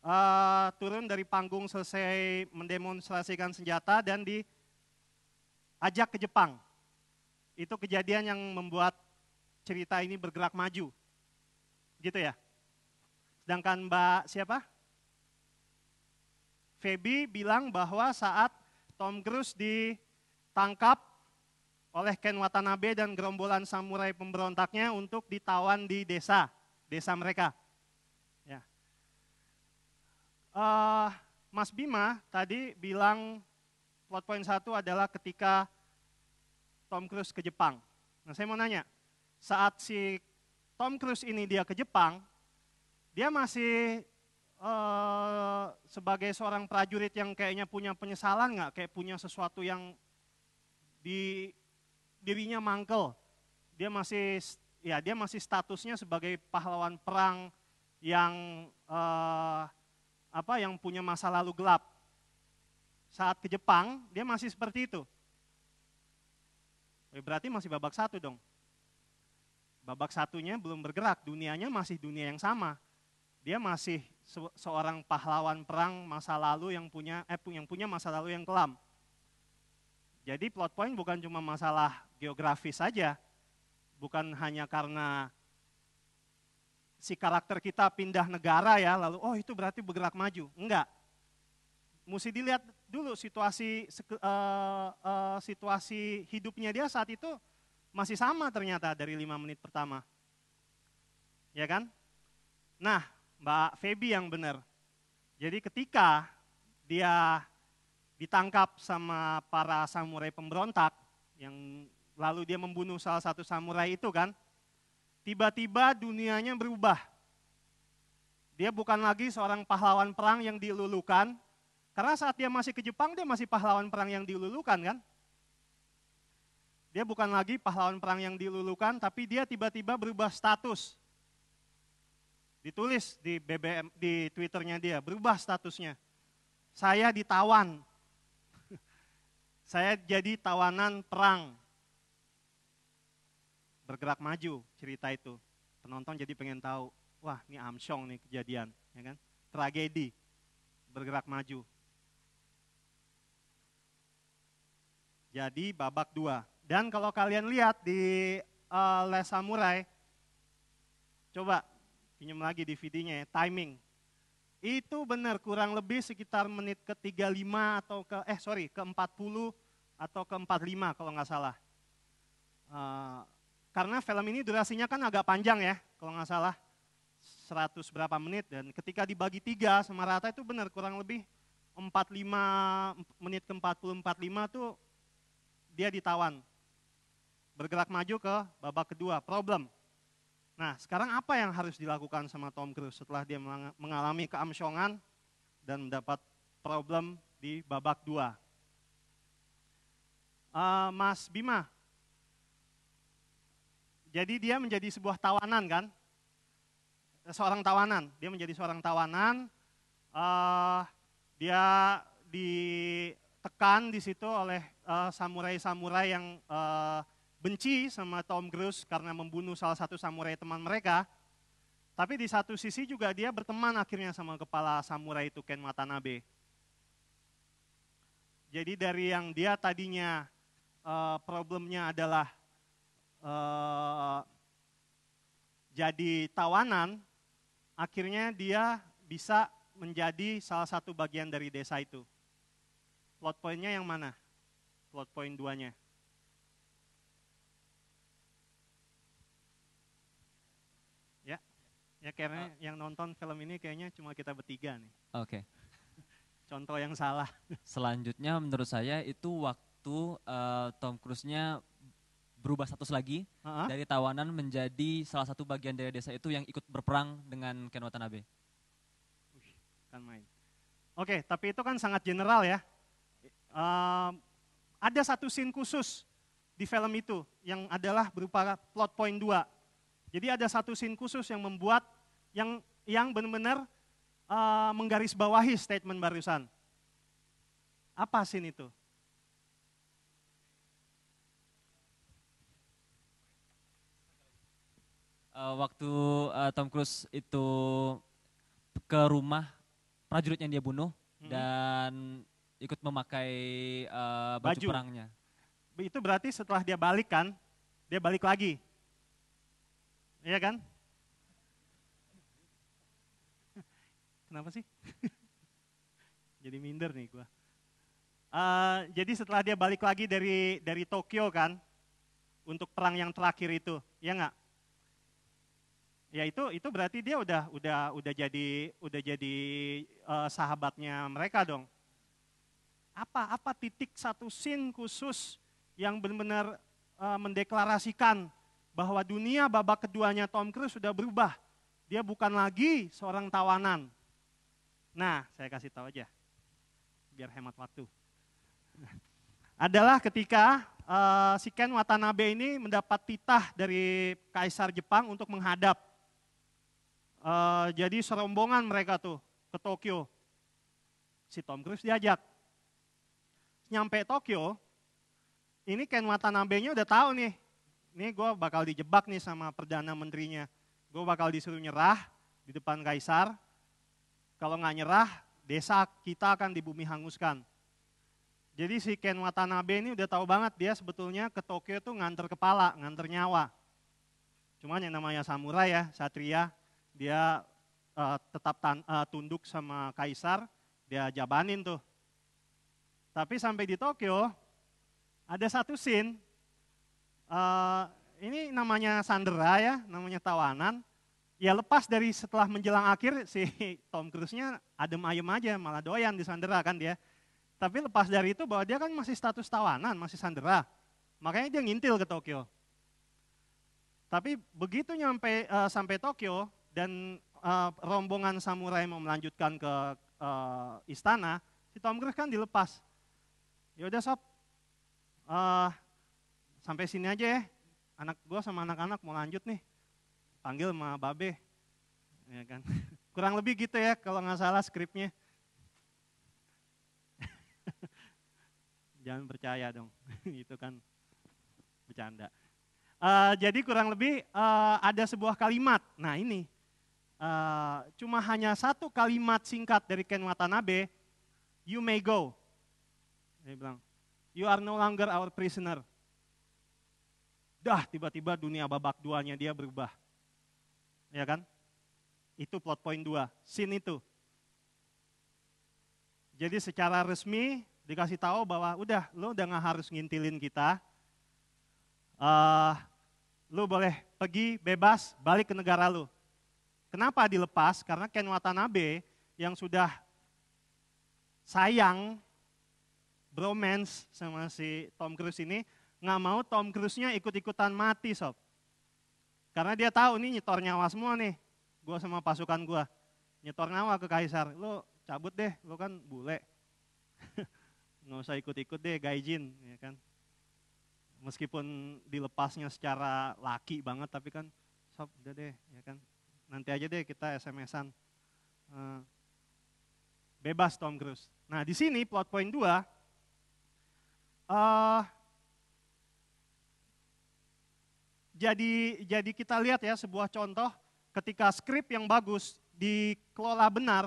uh, turun dari panggung selesai mendemonstrasikan senjata dan diajak ke Jepang. Itu kejadian yang membuat cerita ini bergerak maju. Gitu ya. Sedangkan Mbak siapa? Feby bilang bahwa saat Tom Cruise di ditangkap oleh Ken Watanabe dan gerombolan samurai pemberontaknya untuk ditawan di desa, desa mereka. Ya. Uh, Mas Bima tadi bilang plot point satu adalah ketika Tom Cruise ke Jepang. Nah saya mau nanya, saat si Tom Cruise ini dia ke Jepang, dia masih uh, sebagai seorang prajurit yang kayaknya punya penyesalan nggak, kayak punya sesuatu yang di dirinya mangkel. Dia masih ya dia masih statusnya sebagai pahlawan perang yang eh, apa yang punya masa lalu gelap. Saat ke Jepang, dia masih seperti itu. Eh, berarti masih babak satu dong. Babak satunya belum bergerak, dunianya masih dunia yang sama. Dia masih seorang pahlawan perang masa lalu yang punya eh yang punya masa lalu yang kelam. Jadi plot point bukan cuma masalah geografis saja, bukan hanya karena si karakter kita pindah negara ya, lalu oh itu berarti bergerak maju. Enggak. Mesti dilihat dulu situasi uh, uh, situasi hidupnya dia saat itu masih sama ternyata dari lima menit pertama. Ya kan? Nah, Mbak Feby yang benar. Jadi ketika dia ditangkap sama para samurai pemberontak yang lalu dia membunuh salah satu samurai itu kan. Tiba-tiba dunianya berubah. Dia bukan lagi seorang pahlawan perang yang dilulukan. Karena saat dia masih ke Jepang dia masih pahlawan perang yang dilulukan kan. Dia bukan lagi pahlawan perang yang dilulukan tapi dia tiba-tiba berubah status. Ditulis di BBM di Twitternya dia, berubah statusnya. Saya ditawan saya jadi tawanan perang. Bergerak maju cerita itu. Penonton jadi pengen tahu, wah ini Amsyong nih kejadian, ya kan? Tragedi. Bergerak maju. Jadi babak dua. Dan kalau kalian lihat di uh, Les Samurai, coba pinjam lagi DVD-nya ya, timing. Itu benar kurang lebih sekitar menit ke-35 atau ke eh sorry ke-40 atau ke-45 kalau nggak salah. Uh, karena film ini durasinya kan agak panjang ya kalau nggak salah 100 berapa menit dan ketika dibagi tiga sama rata itu benar kurang lebih 45 menit ke 40 45 tuh dia ditawan bergerak maju ke babak kedua problem Nah, sekarang apa yang harus dilakukan sama Tom Cruise setelah dia mengalami keamsyongan dan mendapat problem di babak dua? Uh, Mas Bima, jadi dia menjadi sebuah tawanan kan? Seorang tawanan, dia menjadi seorang tawanan. Uh, dia ditekan di situ oleh eh, samurai-samurai uh, yang uh, benci sama Tom Cruise karena membunuh salah satu samurai teman mereka, tapi di satu sisi juga dia berteman akhirnya sama kepala samurai itu Ken Watanabe. Jadi dari yang dia tadinya uh, problemnya adalah uh, jadi tawanan, akhirnya dia bisa menjadi salah satu bagian dari desa itu. Plot pointnya yang mana? Plot point duanya. Ya karena uh. yang nonton film ini kayaknya cuma kita bertiga nih. Oke. Okay. *laughs* Contoh yang salah. Selanjutnya menurut saya itu waktu uh, Tom Cruise-nya berubah status lagi uh -huh. dari tawanan menjadi salah satu bagian dari desa itu yang ikut berperang dengan Ken Watanabe. Uh, kan main. Oke, okay, tapi itu kan sangat general ya. Uh, ada satu scene khusus di film itu yang adalah berupa plot point 2. Jadi ada satu scene khusus yang membuat yang yang benar-benar uh, menggarisbawahi statement barusan. Apa sin itu? uh, waktu uh, Tom Cruise itu ke rumah prajurit yang dia bunuh hmm dan ikut memakai uh, baju, baju perangnya. Itu berarti setelah dia balik kan, dia balik lagi. Iya kan? Kenapa sih? *laughs* jadi minder nih gue. Uh, jadi setelah dia balik lagi dari dari Tokyo kan, untuk perang yang terakhir itu, ya nggak? Ya itu itu berarti dia udah udah udah jadi udah jadi uh, sahabatnya mereka dong. Apa apa titik satu sin khusus yang benar-benar uh, mendeklarasikan bahwa dunia babak keduanya Tom Cruise sudah berubah. Dia bukan lagi seorang tawanan. Nah, saya kasih tahu aja, biar hemat waktu. *laughs* Adalah ketika uh, Ken Watanabe ini mendapat titah dari Kaisar Jepang untuk menghadap. Uh, jadi serombongan mereka tuh ke Tokyo. Si Tom Cruise diajak. Nyampe Tokyo, ini Ken Watanabe-nya udah tahu nih, ini gue bakal dijebak nih sama Perdana Menterinya. Gue bakal disuruh nyerah di depan Kaisar, kalau nggak nyerah, desa kita akan di bumi hanguskan. Jadi si Ken Watanabe ini udah tahu banget dia sebetulnya ke Tokyo tuh nganter kepala, nganter nyawa. Cuman yang namanya samurai ya, satria, dia uh, tetap tan, uh, tunduk sama kaisar, dia jabanin tuh. Tapi sampai di Tokyo ada satu scene, uh, ini namanya sandera ya, namanya tawanan ya lepas dari setelah menjelang akhir si Tom Cruise-nya adem ayem aja malah doyan di sandera kan dia. Tapi lepas dari itu bahwa dia kan masih status tawanan, masih sandera. Makanya dia ngintil ke Tokyo. Tapi begitu nyampe uh, sampai Tokyo dan uh, rombongan samurai mau melanjutkan ke uh, istana, si Tom Cruise kan dilepas. Ya udah sob, uh, sampai sini aja ya. Anak gue sama anak-anak mau lanjut nih. Panggil sama babe. Ya kan? *laughs* Kurang lebih gitu ya kalau nggak salah skripnya. *laughs* Jangan percaya dong, *laughs* itu kan bercanda. Uh, jadi kurang lebih uh, ada sebuah kalimat. Nah ini uh, cuma hanya satu kalimat singkat dari Ken Watanabe. You may go. Dia bilang, you are no longer our prisoner. Dah tiba-tiba dunia babak duanya dia berubah ya kan? Itu plot point dua, sin itu. Jadi secara resmi dikasih tahu bahwa udah, lo udah nggak harus ngintilin kita. Uh, eh, lo boleh pergi bebas balik ke negara lo. Kenapa dilepas? Karena Ken Watanabe yang sudah sayang bromance sama si Tom Cruise ini nggak mau Tom Cruise-nya ikut-ikutan mati sob. Karena dia tahu nih nyetor nyawa semua nih. Gue sama pasukan gue. Nyetor nyawa ke Kaisar. Lo cabut deh, lo kan bule. *laughs* Nggak usah ikut-ikut deh gaijin. Ya kan? Meskipun dilepasnya secara laki banget tapi kan sob udah deh ya kan. Nanti aja deh kita SMS-an. Eh, bebas Tom Cruise. Nah di sini plot point 2, uh, eh, jadi jadi kita lihat ya sebuah contoh ketika skrip yang bagus dikelola benar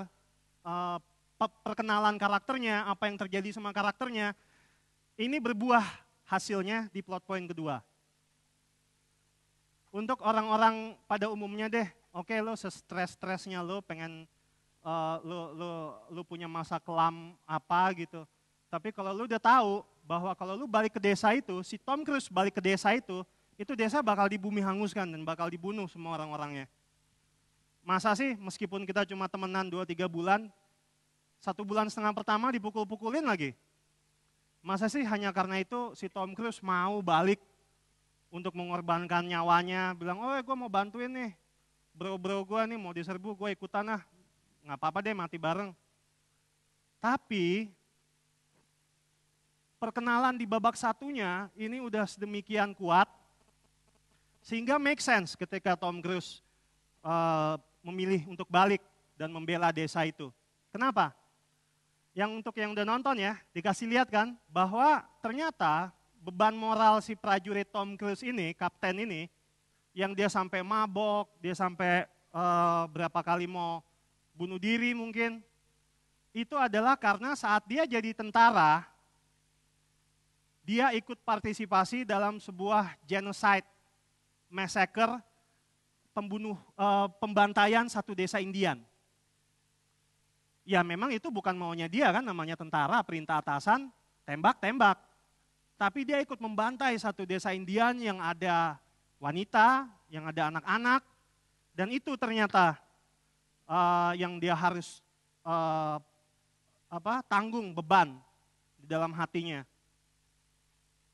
eh, perkenalan karakternya, apa yang terjadi sama karakternya, ini berbuah hasilnya di plot point kedua. Untuk orang-orang pada umumnya deh, oke okay, lo sestres-stresnya lo pengen uh, lo, lo, lo punya masa kelam apa gitu. Tapi kalau lo udah tahu bahwa kalau lo balik ke desa itu, si Tom Cruise balik ke desa itu, itu desa bakal dibumi hanguskan dan bakal dibunuh semua orang-orangnya. Masa sih meskipun kita cuma temenan 2-3 bulan, satu bulan setengah pertama dipukul-pukulin lagi. Masa sih hanya karena itu si Tom Cruise mau balik untuk mengorbankan nyawanya, bilang, oh gue mau bantuin nih, bro-bro gue nih mau diserbu, gue ikutan lah, gak apa-apa deh mati bareng. Tapi perkenalan di babak satunya ini udah sedemikian kuat, sehingga make sense ketika Tom Cruise uh, memilih untuk balik dan membela desa itu. Kenapa? Yang untuk yang udah nonton ya, dikasih lihat kan bahwa ternyata beban moral si prajurit Tom Cruise ini, kapten ini, yang dia sampai mabok, dia sampai uh, berapa kali mau bunuh diri mungkin, itu adalah karena saat dia jadi tentara, dia ikut partisipasi dalam sebuah genocide massacre, pembunuh, e, pembantaian satu desa Indian. Ya memang itu bukan maunya dia kan, namanya tentara, perintah atasan, tembak-tembak. Tapi dia ikut membantai satu desa Indian yang ada wanita, yang ada anak-anak, dan itu ternyata uh, yang dia harus uh, apa tanggung beban di dalam hatinya.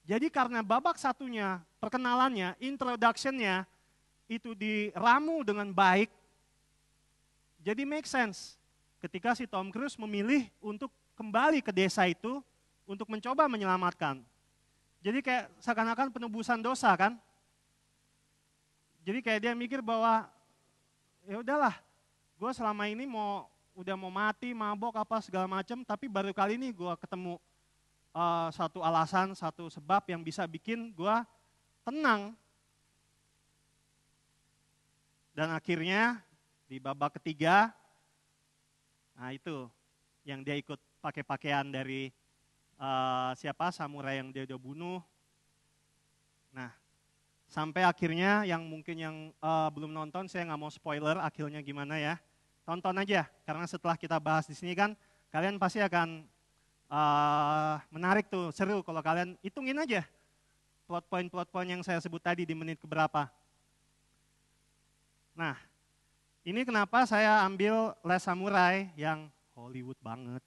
Jadi karena babak satunya, perkenalannya, introductionnya itu diramu dengan baik, jadi make sense ketika si Tom Cruise memilih untuk kembali ke desa itu untuk mencoba menyelamatkan. Jadi kayak seakan-akan penebusan dosa kan. Jadi kayak dia mikir bahwa ya udahlah, gue selama ini mau udah mau mati, mabok apa segala macam, tapi baru kali ini gue ketemu uh, satu alasan, satu sebab yang bisa bikin gue tenang. Dan akhirnya di babak ketiga, nah itu yang dia ikut pakai pakaian dari uh, siapa samurai yang dia udah bunuh. Nah, sampai akhirnya yang mungkin yang uh, belum nonton, saya nggak mau spoiler akhirnya gimana ya. Tonton aja, karena setelah kita bahas di sini kan, kalian pasti akan uh, menarik tuh, seru kalau kalian hitungin aja plot point-plot point yang saya sebut tadi di menit keberapa. Nah, ini kenapa saya ambil Les Samurai yang Hollywood banget.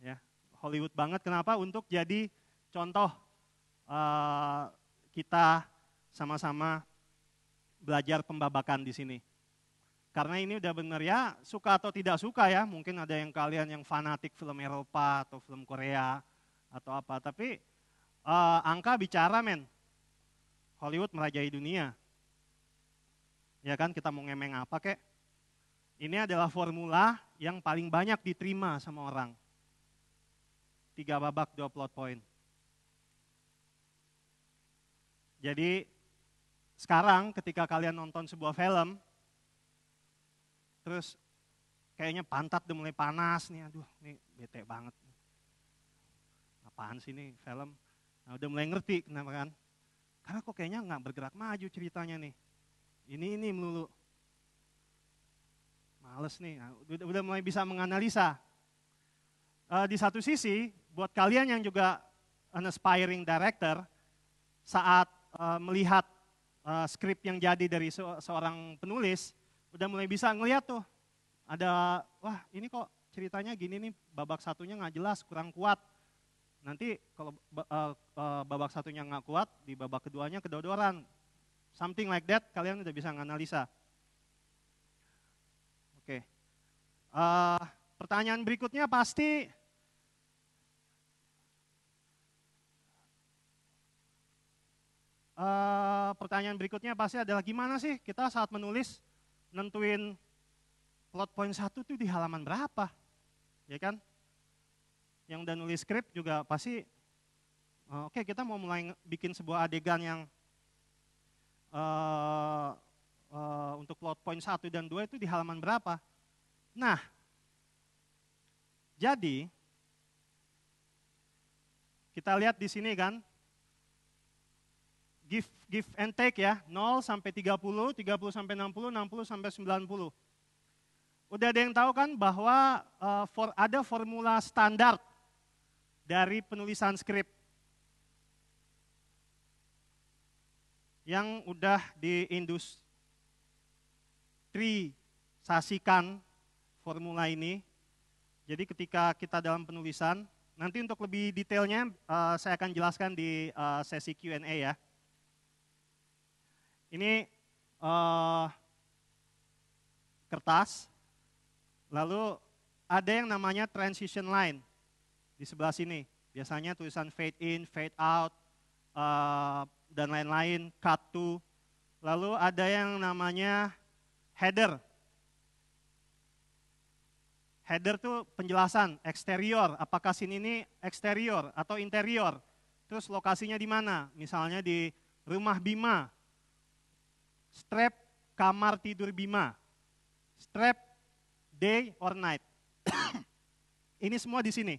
Ya, Hollywood banget kenapa? Untuk jadi contoh uh, kita sama-sama belajar pembabakan di sini. Karena ini udah bener ya, suka atau tidak suka ya, mungkin ada yang kalian yang fanatik film Eropa atau film Korea atau apa, tapi uh, angka bicara men, Hollywood merajai dunia. Ya kan kita mau ngemeng apa kek? Ini adalah formula yang paling banyak diterima sama orang. Tiga babak, dua plot point. Jadi sekarang ketika kalian nonton sebuah film, terus kayaknya pantat udah mulai panas nih, aduh ini bete banget. Apaan sih ini film? Nah, udah mulai ngerti kenapa kan? Karena kok kayaknya nggak bergerak maju ceritanya nih. Ini ini melulu. Males nih, nah, udah, udah mulai bisa menganalisa. Uh, di satu sisi, buat kalian yang juga an aspiring director, saat uh, melihat uh, skrip yang jadi dari se seorang penulis, udah mulai bisa ngeliat tuh ada wah ini kok ceritanya gini nih babak satunya nggak jelas kurang kuat nanti kalau uh, uh, babak satunya nggak kuat di babak keduanya kedodoran something like that kalian udah bisa nganalisa oke okay. uh, eh, pertanyaan berikutnya pasti uh, pertanyaan berikutnya pasti adalah gimana sih kita saat menulis nentuin plot point satu itu di halaman berapa, ya kan? Yang udah nulis skrip juga pasti, oh, oke okay, kita mau mulai bikin sebuah adegan yang uh, uh, untuk plot point satu dan dua itu di halaman berapa. Nah, jadi kita lihat di sini kan, give give and take ya, 0 sampai 30, 30 sampai 60, 60 sampai 90. Udah ada yang tahu kan bahwa uh, for, ada formula standar dari penulisan skrip yang udah sasikan formula ini. Jadi ketika kita dalam penulisan, nanti untuk lebih detailnya uh, saya akan jelaskan di uh, sesi Q&A ya. Ini uh, kertas, lalu ada yang namanya transition line di sebelah sini. Biasanya tulisan fade in, fade out, uh, dan lain-lain, cut to. Lalu ada yang namanya header. Header tuh penjelasan eksterior, apakah sini ini eksterior atau interior. Terus lokasinya di mana? Misalnya di rumah Bima, strap kamar tidur Bima, strap day or night. *coughs* Ini semua di sini.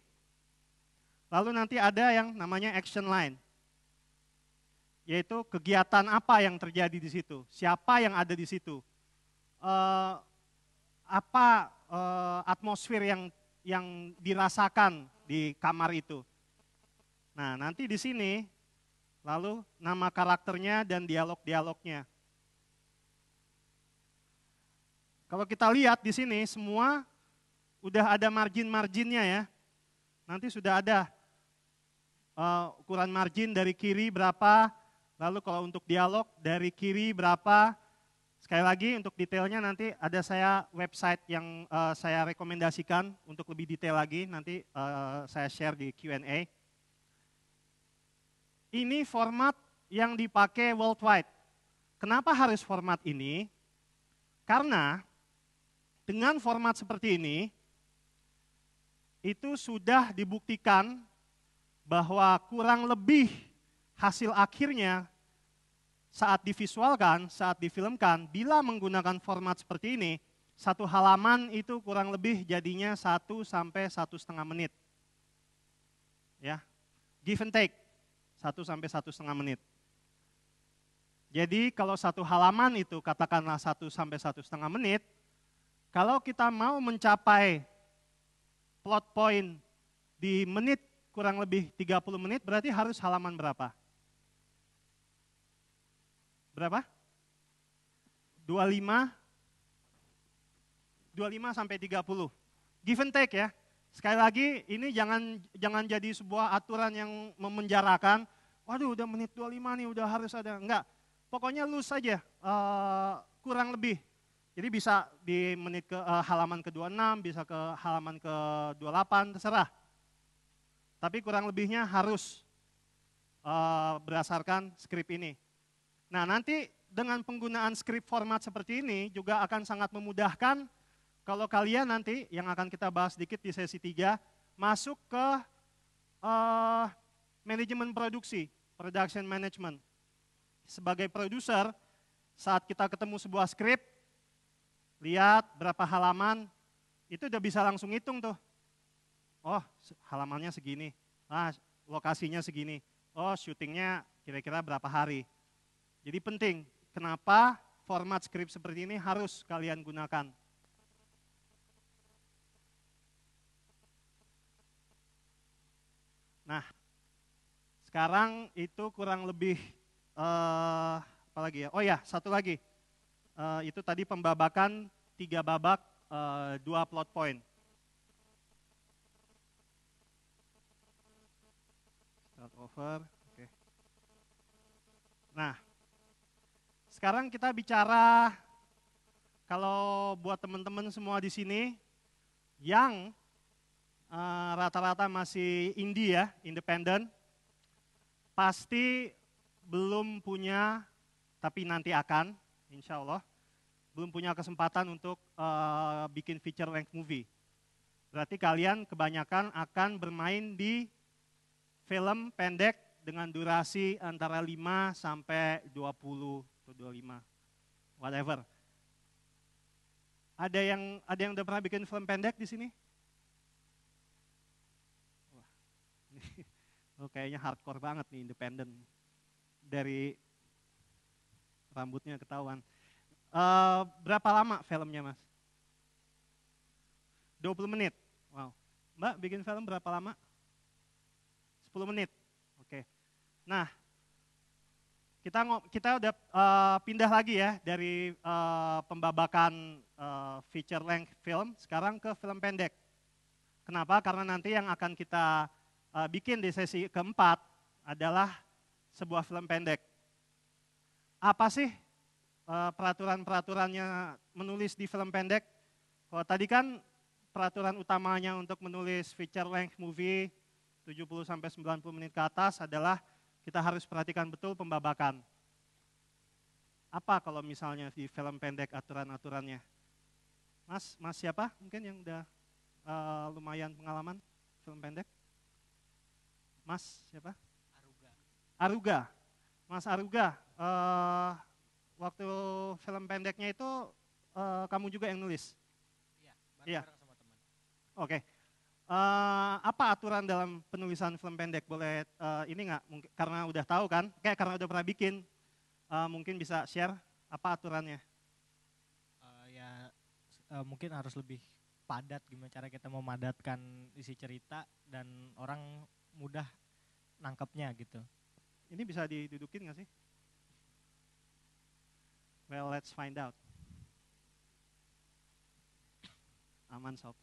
Lalu nanti ada yang namanya action line. Yaitu kegiatan apa yang terjadi di situ, siapa yang ada di situ. Uh, apa uh, atmosfer yang yang dirasakan di kamar itu. Nah, nanti di sini lalu nama karakternya dan dialog-dialognya. Kalau kita lihat di sini semua udah ada margin-marginnya ya. Nanti sudah ada uh, ukuran margin dari kiri berapa, lalu kalau untuk dialog dari kiri berapa. Sekali lagi untuk detailnya nanti ada saya website yang uh, saya rekomendasikan untuk lebih detail lagi nanti uh, saya share di Q&A. Ini format yang dipakai worldwide. Kenapa harus format ini? Karena dengan format seperti ini, itu sudah dibuktikan bahwa kurang lebih hasil akhirnya saat divisualkan, saat difilmkan, bila menggunakan format seperti ini, satu halaman itu kurang lebih jadinya 1 sampai satu setengah menit. Ya, give and take, 1 sampai satu setengah menit. Jadi kalau satu halaman itu katakanlah satu sampai satu setengah menit, kalau kita mau mencapai plot point di menit kurang lebih 30 menit berarti harus halaman berapa? Berapa? 25 25 sampai 30. Give and take ya. Sekali lagi ini jangan jangan jadi sebuah aturan yang memenjarakan. Waduh udah menit 25 nih udah harus ada. Enggak. Pokoknya lu saja uh, eh, kurang lebih jadi bisa di menit ke uh, halaman ke-26, bisa ke halaman ke-28, terserah. Tapi kurang lebihnya harus uh, berdasarkan skrip ini. Nah nanti dengan penggunaan skrip format seperti ini juga akan sangat memudahkan kalau kalian nanti yang akan kita bahas sedikit di sesi 3 masuk ke uh, manajemen produksi, production management. Sebagai produser, saat kita ketemu sebuah skrip, lihat berapa halaman, itu udah bisa langsung hitung tuh. Oh, halamannya segini. Ah, lokasinya segini. Oh, syutingnya kira-kira berapa hari. Jadi penting, kenapa format skrip seperti ini harus kalian gunakan. Nah, sekarang itu kurang lebih, uh, apa lagi ya? Oh ya, satu lagi Eh, itu tadi pembabakan tiga babak uh, dua plot point. Start over. Okay. Nah, sekarang kita bicara kalau buat teman-teman semua di sini yang eh, rata-rata uh, masih indie ya, independen, pasti belum punya tapi nanti akan insya Allah, belum punya kesempatan untuk uh, bikin feature length movie. Berarti kalian kebanyakan akan bermain di film pendek dengan durasi antara 5 sampai 20 atau 25, whatever. Ada yang ada yang udah pernah bikin film pendek di sini? Wah, *laughs* ini, oh, kayaknya hardcore banget nih, independen. Dari rambutnya ketahuan. Uh, berapa lama filmnya mas? 20 menit. Wow. Mbak bikin film berapa lama? 10 menit. Oke. Okay. Nah, kita kita udah uh, pindah lagi ya dari uh, pembabakan uh, feature length film sekarang ke film pendek. Kenapa? Karena nanti yang akan kita uh, bikin di sesi keempat adalah sebuah film pendek apa sih eh, peraturan-peraturannya menulis di film pendek? Kalau tadi kan peraturan utamanya untuk menulis feature length movie 70 sampai 90 menit ke atas adalah kita harus perhatikan betul pembabakan. Apa kalau misalnya di film pendek aturan-aturannya? Mas, Mas siapa? Mungkin yang udah uh, lumayan pengalaman film pendek? Mas siapa? Aruga. Aruga. Mas Aruga, uh, waktu film pendeknya itu uh, kamu juga yang nulis? Iya, iya. Oke. Uh, apa aturan dalam penulisan film pendek? Boleh uh, ini nggak? Mungkin karena udah tahu kan? Kayak karena udah pernah bikin, uh, mungkin bisa share apa aturannya? Uh, ya uh, mungkin harus lebih padat gimana cara kita memadatkan isi cerita dan orang mudah nangkepnya gitu. Ini bisa didudukin nggak sih? Well, let's find out. Aman sob.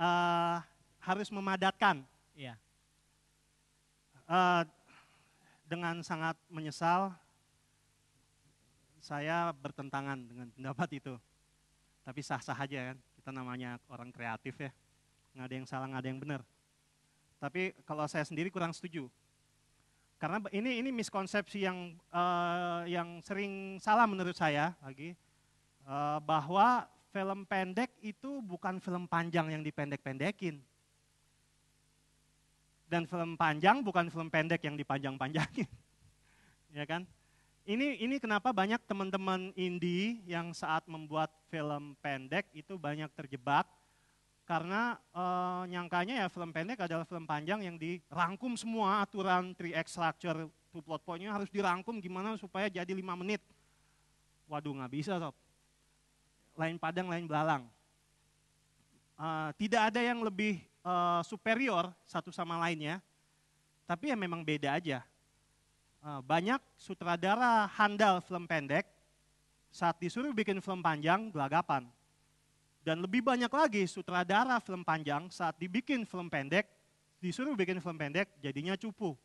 uh, *laughs* harus memadatkan. Iya. Uh, dengan sangat menyesal, saya bertentangan dengan pendapat itu. Tapi sah-sah aja kan, kita namanya orang kreatif ya. Nggak ada yang salah, nggak ada yang benar. Tapi kalau saya sendiri kurang setuju karena ini ini miskonsepsi yang uh, yang sering salah menurut saya lagi uh, bahwa film pendek itu bukan film panjang yang dipendek-pendekin. Dan film panjang bukan film pendek yang dipanjang-panjangin. *laughs* ya kan? Ini ini kenapa banyak teman-teman indie yang saat membuat film pendek itu banyak terjebak karena e, nyangkanya ya film pendek adalah film panjang yang dirangkum semua aturan 3X structure to plot pointnya harus dirangkum gimana supaya jadi 5 menit. Waduh nggak bisa sob. Lain padang, lain belalang. E, tidak ada yang lebih e, superior satu sama lainnya, tapi ya memang beda aja. E, banyak sutradara handal film pendek saat disuruh bikin film panjang gelagapan dan lebih banyak lagi sutradara film panjang saat dibikin film pendek, disuruh bikin film pendek jadinya cupu.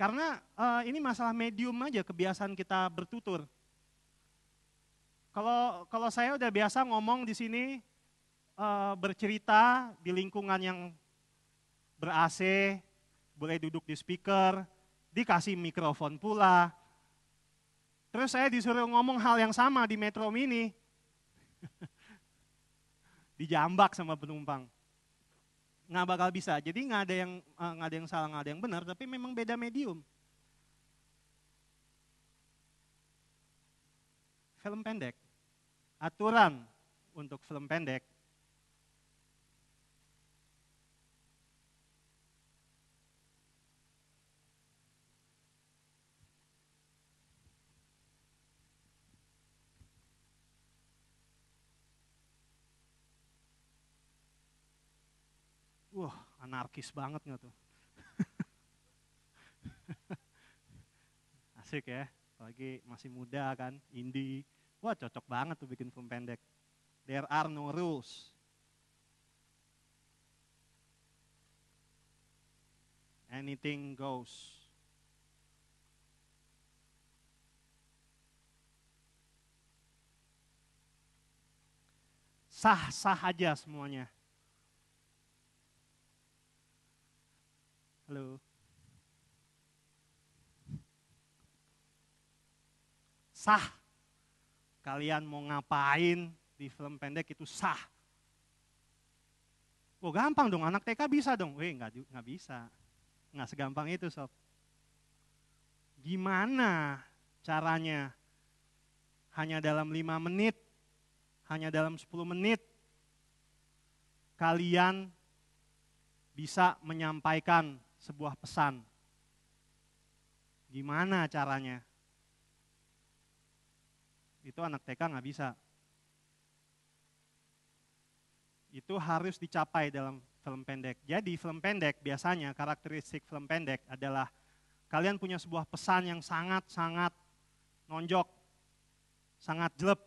Karena uh, ini masalah medium aja kebiasaan kita bertutur. Kalau kalau saya udah biasa ngomong di sini uh, bercerita di lingkungan yang ber AC, boleh duduk di speaker, dikasih mikrofon pula. Terus saya disuruh ngomong hal yang sama di Metro Mini, *laughs* Dijambak sama penumpang. Nggak bakal bisa. Jadi nggak ada yang eh, nggak ada yang salah, nggak ada yang benar, tapi memang beda medium. Film pendek. Aturan untuk film pendek wah anarkis banget nggak tuh? *laughs* Asik ya, apalagi masih muda kan, indie. Wah cocok banget tuh bikin film pendek. There are no rules. Anything goes. Sah-sah aja semuanya. Halo. Sah. Kalian mau ngapain di film pendek itu sah. Oh gampang dong, anak TK bisa dong. Weh nggak nggak bisa, nggak segampang itu sob. Gimana caranya? Hanya dalam lima menit, hanya dalam 10 menit, kalian bisa menyampaikan sebuah pesan. Gimana caranya? Itu anak TK nggak bisa. Itu harus dicapai dalam film pendek. Jadi film pendek biasanya karakteristik film pendek adalah kalian punya sebuah pesan yang sangat-sangat nonjok, sangat jelek.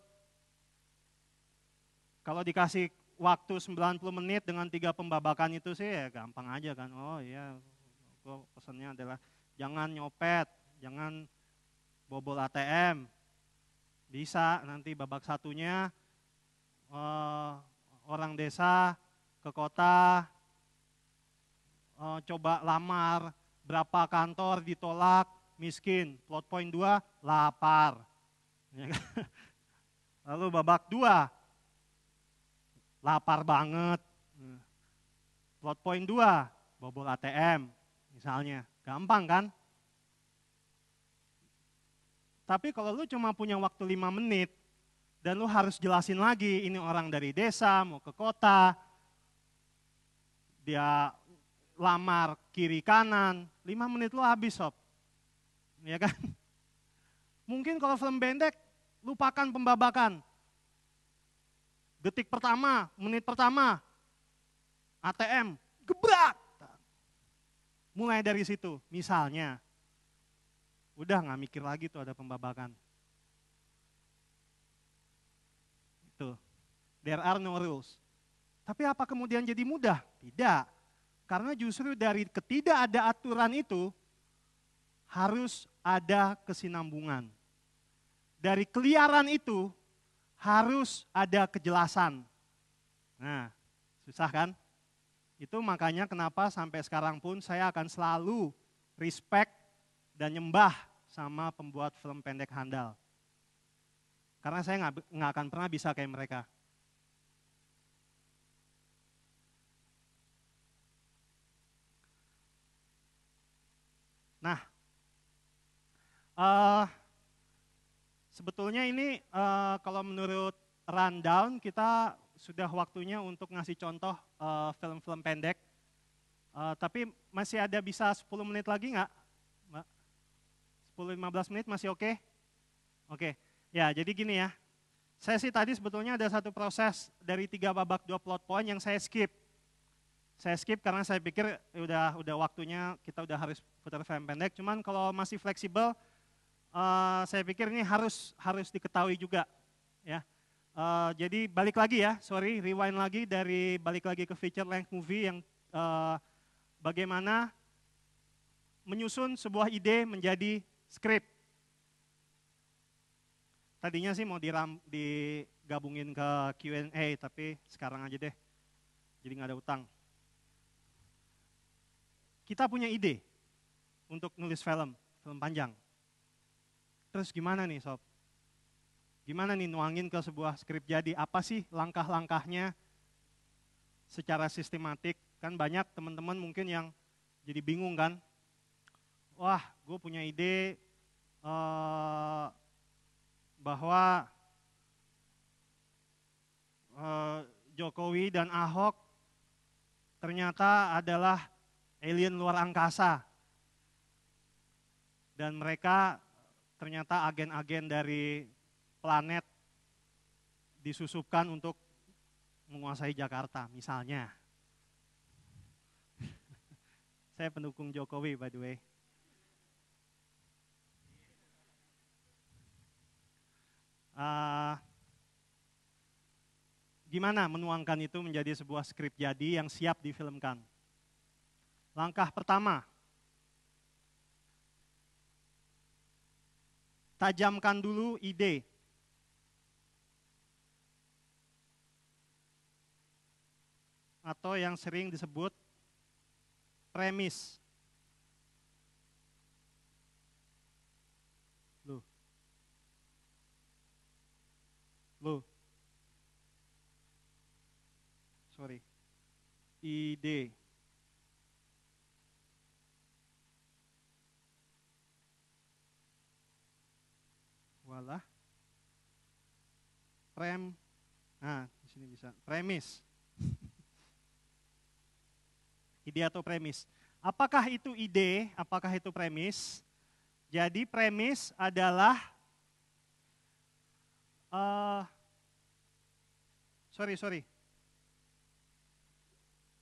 Kalau dikasih waktu 90 menit dengan tiga pembabakan itu sih ya gampang aja kan. Oh iya Rasulullah pesannya adalah jangan nyopet, jangan bobol ATM. Bisa nanti babak satunya uh, orang desa ke kota uh, coba lamar berapa kantor ditolak miskin. Plot point 2 lapar. Ya kan? *laughs* Lalu babak 2 lapar banget. Plot point 2 bobol ATM misalnya. Gampang kan? Tapi kalau lu cuma punya waktu lima menit, dan lu harus jelasin lagi, ini orang dari desa, mau ke kota, dia lamar kiri kanan, lima menit lu habis sob. Ya kan? *laughs* Mungkin kalau film pendek, lupakan pembabakan. Detik pertama, menit pertama, ATM, gebrak. Mulai dari situ, misalnya, udah nggak mikir lagi tuh ada pembabakan. Itu, there are no rules. Tapi apa kemudian jadi mudah? Tidak, karena justru dari ketidak ada aturan itu harus ada kesinambungan. Dari keliaran itu harus ada kejelasan. Nah, susah kan? Itu makanya kenapa sampai sekarang pun saya akan selalu respect dan nyembah sama pembuat film pendek handal. Karena saya nggak akan pernah bisa kayak mereka. Nah, uh, sebetulnya ini uh, kalau menurut rundown kita sudah waktunya untuk ngasih contoh eh, film-film uh, pendek. Uh, tapi masih ada bisa 10 menit lagi nggak? 10-15 menit masih oke? Okay? Oke, okay. ya jadi gini ya. Saya sih tadi sebetulnya ada satu proses dari tiga babak dua plot point yang saya skip. Saya skip karena saya pikir ya udah udah waktunya kita udah harus putar film pendek. Cuman kalau masih fleksibel, uh, saya pikir ini harus harus diketahui juga, ya. Eh, jadi balik lagi ya, sorry, rewind lagi dari balik lagi ke feature length movie yang uh, bagaimana menyusun sebuah ide menjadi skrip. Tadinya sih mau diram, digabungin ke Q&A, tapi sekarang aja deh, jadi nggak ada utang. Kita punya ide untuk nulis film, film panjang. Terus gimana nih sob? Gimana nih nuangin ke sebuah skrip jadi? Apa sih langkah-langkahnya secara sistematik? Kan banyak teman-teman mungkin yang jadi bingung kan? Wah, gue punya ide eh, bahwa eh, Jokowi dan Ahok ternyata adalah alien luar angkasa. Dan mereka ternyata agen-agen dari planet disusupkan untuk menguasai Jakarta misalnya. *laughs* Saya pendukung Jokowi by the way. Uh, gimana menuangkan itu menjadi sebuah skrip jadi yang siap difilmkan? Langkah pertama, tajamkan dulu ide atau yang sering disebut premis. lu lu Sorry. Ide. Walah. Prem. Nah, di sini bisa. Premis ide atau premis. Apakah itu ide? Apakah itu premis? Jadi premis adalah uh, sorry sorry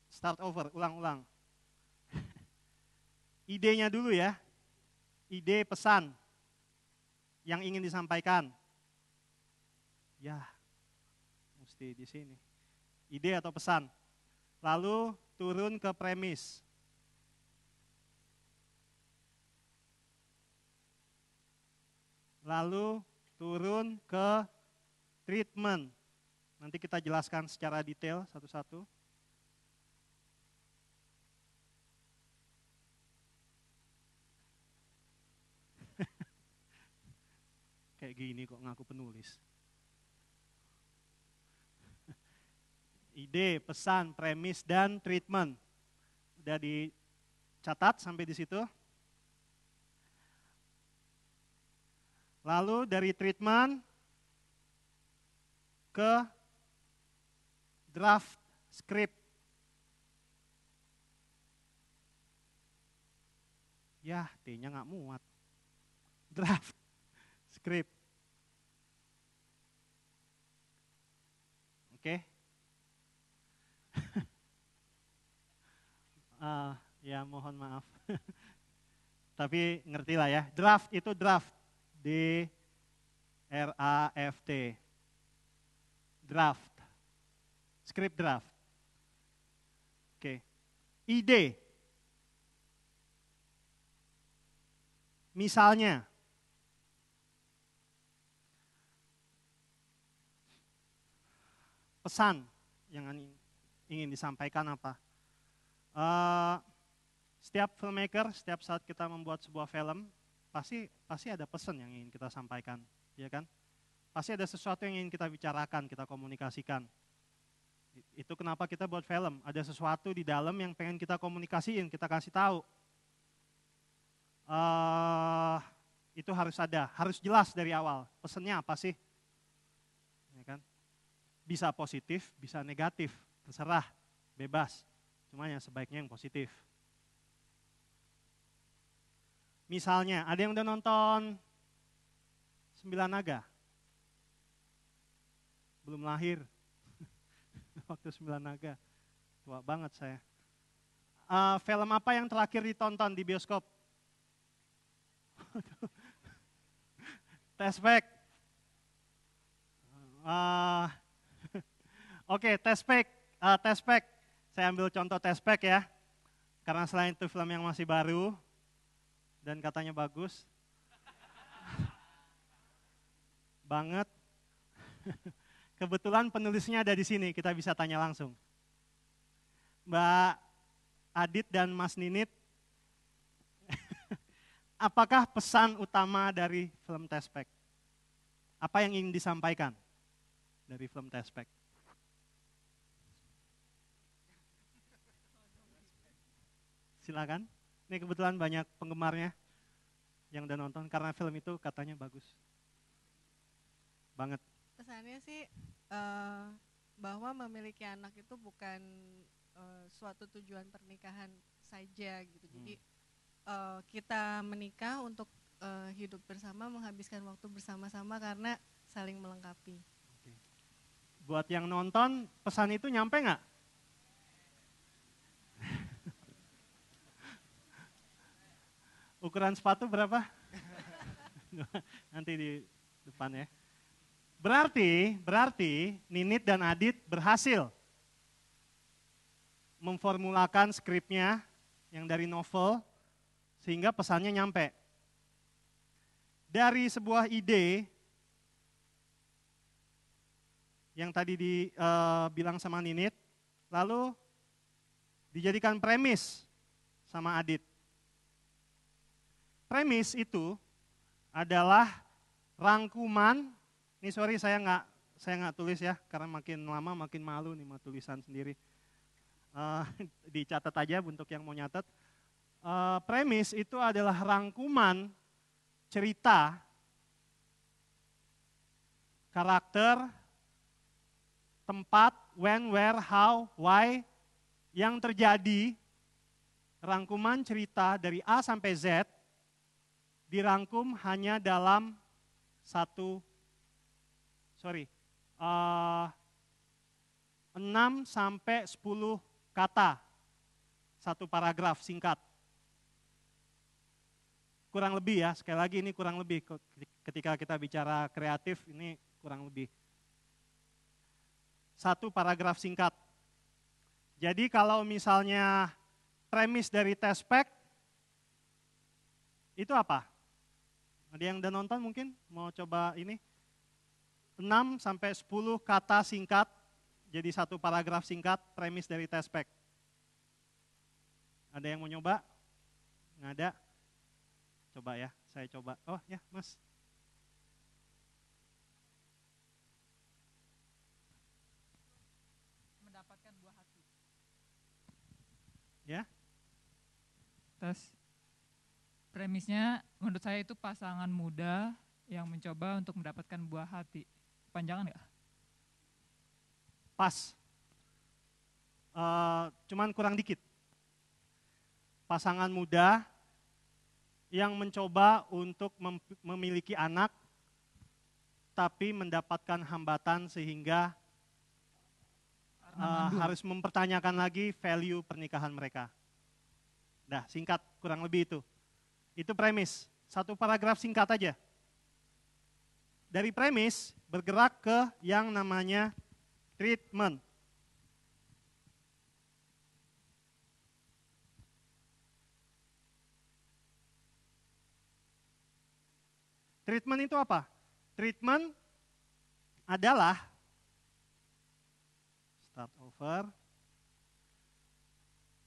start over ulang-ulang. *laughs* Idenya dulu ya, ide pesan yang ingin disampaikan. Ya, mesti di sini. Ide atau pesan. Lalu turun ke premis. Lalu turun ke treatment. Nanti kita jelaskan secara detail satu-satu. *laughs* Kayak gini kok ngaku penulis. ide, pesan, premis, dan treatment. Udah dicatat sampai di situ. Lalu dari treatment ke draft script. ya, T-nya nggak muat. Draft script. Oke. Okay. uh, ya mohon maaf. *laughs* Tapi ngerti lah ya, draft itu draft. D R A F T. Draft. Script draft. Oke. Okay. Ide. Misalnya, pesan yang ingin disampaikan apa? uh, setiap filmmaker, setiap saat kita membuat sebuah film, pasti pasti ada pesan yang ingin kita sampaikan, ya kan? Pasti ada sesuatu yang ingin kita bicarakan, kita komunikasikan. Itu kenapa kita buat film, ada sesuatu di dalam yang pengen kita komunikasiin, kita kasih tahu. Uh, itu harus ada, harus jelas dari awal. Pesannya apa sih? Ya kan? Bisa positif, bisa negatif, terserah, bebas. Cuma yang sebaiknya yang positif. Misalnya, ada yang udah nonton Sembilan Naga? Belum lahir *laughs* waktu Sembilan Naga. Tua banget saya. Uh, film apa yang terakhir ditonton di bioskop? *laughs* Test Uh, eh, *laughs* Oke, okay, pack. Uh, pack. Saya ambil contoh Tespek ya, karena selain itu film yang masih baru dan katanya bagus. *laughs* banget. *laughs* Kebetulan penulisnya ada di sini, kita bisa tanya langsung. Mbak Adit dan Mas Ninit, *laughs* apakah pesan utama dari film Tespek? Apa yang ingin disampaikan dari film Tespek? silakan. Ini kebetulan banyak penggemarnya yang udah nonton karena film itu katanya bagus. Banget. Pesannya sih uh, bahwa memiliki anak itu bukan uh, suatu tujuan pernikahan saja gitu. Hmm. Jadi uh, kita menikah untuk uh, hidup bersama, menghabiskan waktu bersama-sama karena saling melengkapi. Okay. Buat yang nonton, pesan itu nyampe nggak? Ukuran sepatu berapa? *laughs* Nanti di depan ya. Berarti, berarti Ninit dan Adit berhasil memformulakan skripnya yang dari novel sehingga pesannya nyampe. Dari sebuah ide yang tadi dibilang eh, sama Ninit, lalu dijadikan premis sama Adit premis itu adalah rangkuman. Ini sorry saya nggak saya nggak tulis ya karena makin lama makin malu nih mau tulisan sendiri. Uh, *laughs* dicatat aja untuk yang mau nyatet. Uh, premis itu adalah rangkuman cerita karakter tempat when where how why yang terjadi rangkuman cerita dari A sampai Z dirangkum hanya dalam satu sorry uh, eh, 6 sampai 10 kata satu paragraf singkat kurang lebih ya sekali lagi ini kurang lebih ketika kita bicara kreatif ini kurang lebih satu paragraf singkat jadi kalau misalnya premis dari tespek itu apa ada yang udah nonton mungkin mau coba ini? 6 sampai 10 kata singkat jadi satu paragraf singkat premis dari test pack. Ada yang mau nyoba? Nggak ada? Coba ya, saya coba. Oh ya, Mas. Mendapatkan buah hati. Ya? Tes. Premisnya menurut saya itu pasangan muda yang mencoba untuk mendapatkan buah hati. Panjangan nggak? Pas. Uh, cuman kurang dikit. Pasangan muda yang mencoba untuk mem memiliki anak tapi mendapatkan hambatan sehingga uh, harus mempertanyakan lagi value pernikahan mereka. Nah, singkat kurang lebih itu. Itu premis. Satu paragraf singkat aja. Dari premis bergerak ke yang namanya treatment. Treatment itu apa? Treatment adalah start over.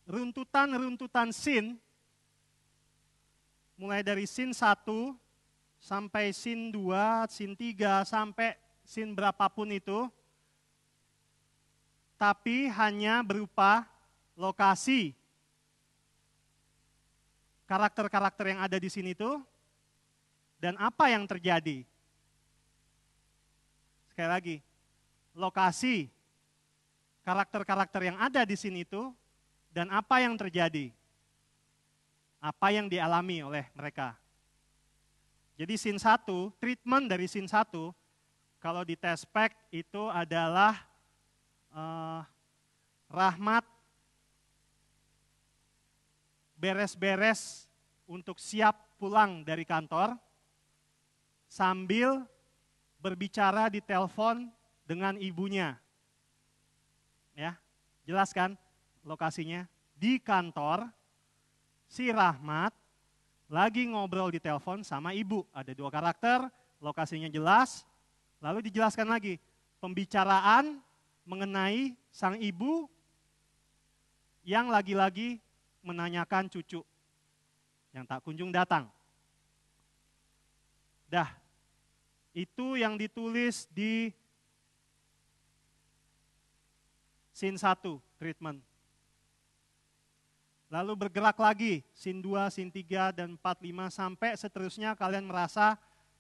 Runtutan-runtutan sin mulai dari sin 1 sampai sin 2, sin 3 sampai sin berapapun itu tapi hanya berupa lokasi. Karakter-karakter yang ada di sini itu dan apa yang terjadi. Sekali lagi, lokasi karakter-karakter yang ada di sini itu dan apa yang terjadi apa yang dialami oleh mereka. Jadi sin 1, treatment dari sin 1 kalau di test pack itu adalah eh, rahmat beres-beres untuk siap pulang dari kantor sambil berbicara di telepon dengan ibunya. Ya, jelaskan lokasinya? Di kantor si Rahmat lagi ngobrol di telepon sama ibu. Ada dua karakter, lokasinya jelas, lalu dijelaskan lagi. Pembicaraan mengenai sang ibu yang lagi-lagi menanyakan cucu yang tak kunjung datang. Dah, itu yang ditulis di scene 1, treatment. Lalu bergerak lagi, sin 2, sin 3, dan 4, 5, sampai seterusnya kalian merasa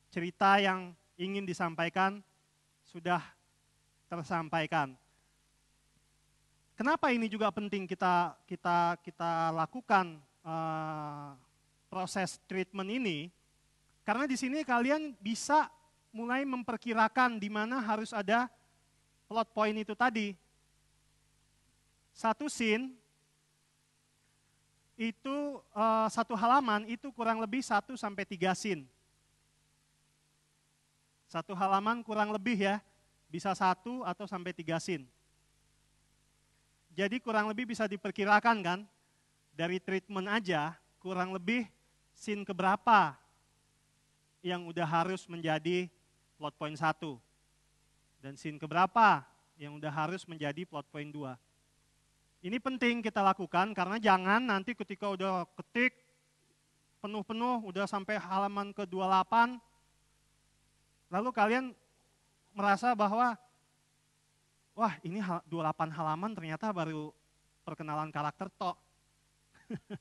cerita yang ingin disampaikan sudah tersampaikan. Kenapa ini juga penting kita kita kita lakukan uh, proses treatment ini? Karena di sini kalian bisa mulai memperkirakan di mana harus ada plot point itu tadi. Satu scene itu uh, satu halaman itu kurang lebih satu sampai tiga sin. Satu halaman kurang lebih ya, bisa satu atau sampai tiga sin. Jadi kurang lebih bisa diperkirakan kan, dari treatment aja kurang lebih sin keberapa yang udah harus menjadi plot point satu Dan sin keberapa yang udah harus menjadi plot point dua ini penting kita lakukan karena jangan nanti ketika udah ketik penuh-penuh, udah sampai halaman ke-28, lalu kalian merasa bahwa, wah ini 28 halaman ternyata baru perkenalan karakter tok. *laughs*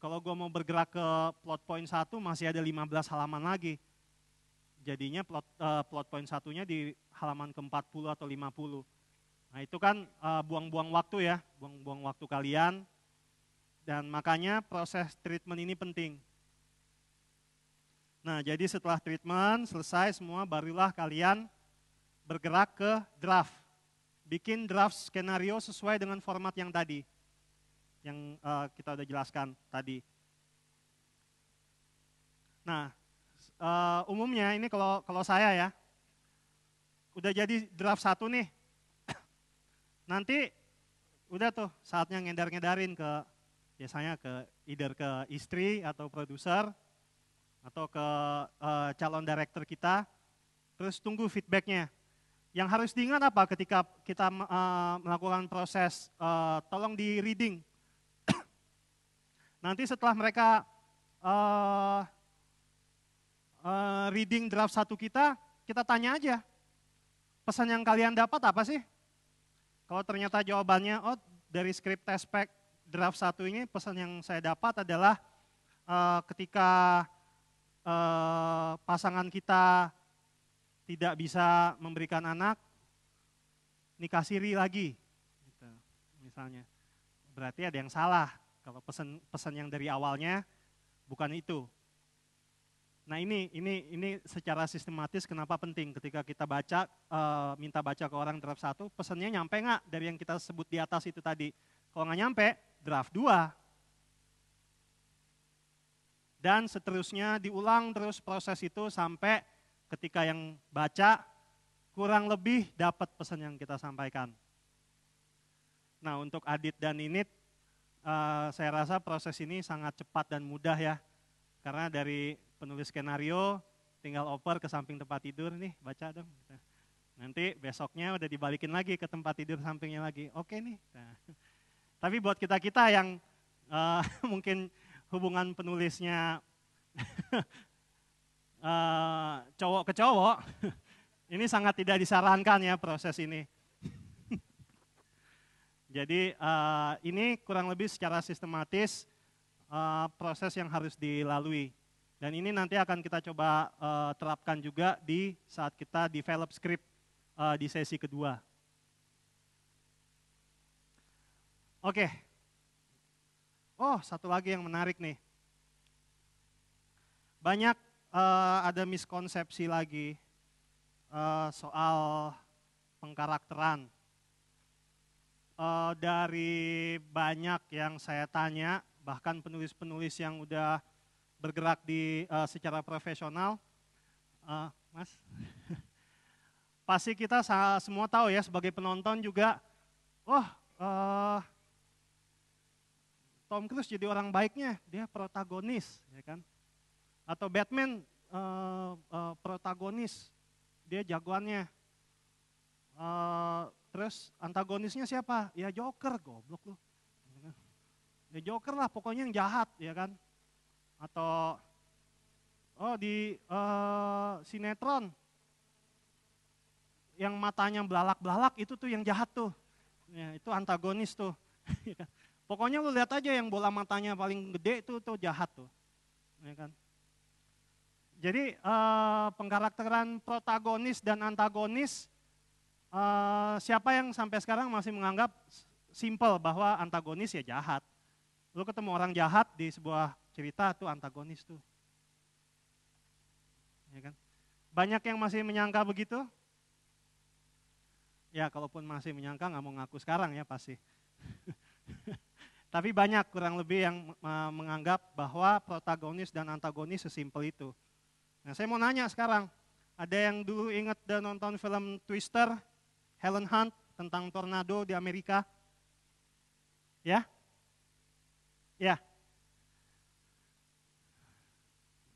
Kalau gue mau bergerak ke plot point 1 masih ada 15 halaman lagi. Jadinya plot, uh, plot point satunya di halaman ke-40 atau 50. Nah itu kan eh, buang-buang waktu ya, buang-buang waktu kalian. Dan makanya proses treatment ini penting. Nah jadi setelah treatment selesai semua barulah kalian bergerak ke draft. Bikin draft skenario sesuai dengan format yang tadi. Yang uh, kita udah jelaskan tadi. Nah uh, umumnya ini kalau kalau saya ya, udah jadi draft satu nih, nanti udah tuh saatnya ngedar-ngedarin ke biasanya ke either ke istri atau produser atau ke uh, calon director kita terus tunggu feedbacknya yang harus diingat apa ketika kita uh, melakukan proses uh, tolong di reading *coughs* nanti setelah mereka uh, uh, reading draft satu kita kita tanya aja pesan yang kalian dapat apa sih kalau ternyata jawabannya, oh dari script test pack draft satu ini pesan yang saya dapat adalah uh, ketika uh, pasangan kita tidak bisa memberikan anak, nikah siri lagi, gitu, misalnya. Berarti ada yang salah kalau pesan pesan yang dari awalnya bukan itu. Nah ini ini ini secara sistematis kenapa penting ketika kita baca e, minta baca ke orang draft satu pesannya nyampe nggak dari yang kita sebut di atas itu tadi. Kalau nggak nyampe draft dua dan seterusnya diulang terus proses itu sampai ketika yang baca kurang lebih dapat pesan yang kita sampaikan. Nah untuk Adit dan Init eh, saya rasa proses ini sangat cepat dan mudah ya karena dari penulis skenario, tinggal oper ke samping tempat tidur, nih baca dong. Nanti besoknya udah dibalikin lagi ke tempat tidur sampingnya lagi, oke nih. Nah. *laughs* Tapi buat kita-kita yang uh, *laughs* mungkin hubungan penulisnya uh, *laughs* cowok ke cowok, ini sangat tidak disarankan ya proses ini. Jadi uh, ini kurang lebih secara sistematis uh, proses yang harus dilalui. Dan ini nanti akan kita coba uh, terapkan juga di saat kita develop script uh, di sesi kedua. Oke. Okay. Oh, satu lagi yang menarik nih. Banyak uh, ada miskonsepsi lagi uh, soal pengkarakteran. Uh, dari banyak yang saya tanya, bahkan penulis-penulis yang udah bergerak di uh, secara profesional, uh, Mas. *laughs* Pasti kita semua tahu ya sebagai penonton juga, oh, uh, Tom Cruise jadi orang baiknya, dia protagonis, ya kan? Atau Batman uh, uh, protagonis, dia jagoannya. Uh, terus antagonisnya siapa? Ya Joker, goblok loh. Ya Joker lah pokoknya yang jahat, ya kan? atau oh di uh, sinetron yang matanya belalak-belalak itu tuh yang jahat tuh. Ya, itu antagonis tuh. *laughs* Ya. Pokoknya lu lihat aja yang bola matanya paling gede itu tuh jahat tuh. Ya kan? Jadi uh, pengkarakteran protagonis dan antagonis uh, siapa yang sampai sekarang masih menganggap simple bahwa antagonis ya jahat. Lu ketemu orang jahat di sebuah cerita tuh antagonis tuh. Ya kan? Banyak yang masih menyangka begitu? Ya kalaupun masih menyangka nggak mau ngaku sekarang ya pasti. *laughs* Tapi banyak kurang lebih yang menganggap bahwa protagonis dan antagonis sesimpel itu. Nah saya mau nanya sekarang, ada yang dulu inget dan nonton film Twister, Helen Hunt tentang tornado di Amerika? Ya? Ya,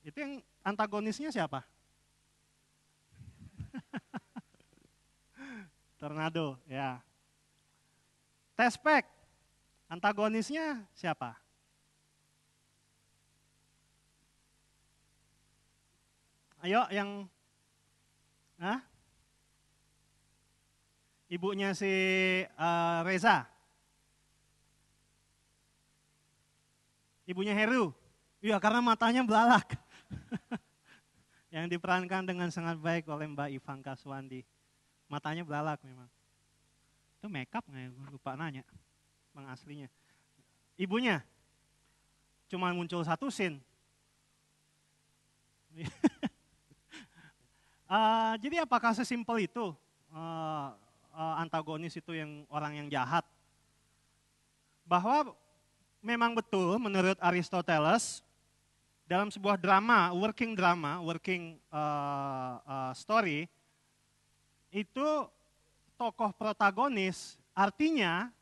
Itu yang antagonisnya siapa? *laughs* Tornado, ya. Tespek, antagonisnya siapa? Ayo yang Hah? Ibunya si uh, Reza. Ibunya Heru. Iya, karena matanya belalak. *laughs* yang diperankan dengan sangat baik oleh Mbak Ivanka Suwandi. Matanya belalak memang. Itu makeup nggak ya? Lupa nanya. Bang aslinya. Ibunya. Cuma muncul satu scene. uh, *laughs* jadi apakah sesimpel itu uh, uh, antagonis itu yang orang yang jahat? Bahwa memang betul menurut Aristoteles dalam sebuah drama, working drama, working uh, uh, story, itu tokoh protagonis, artinya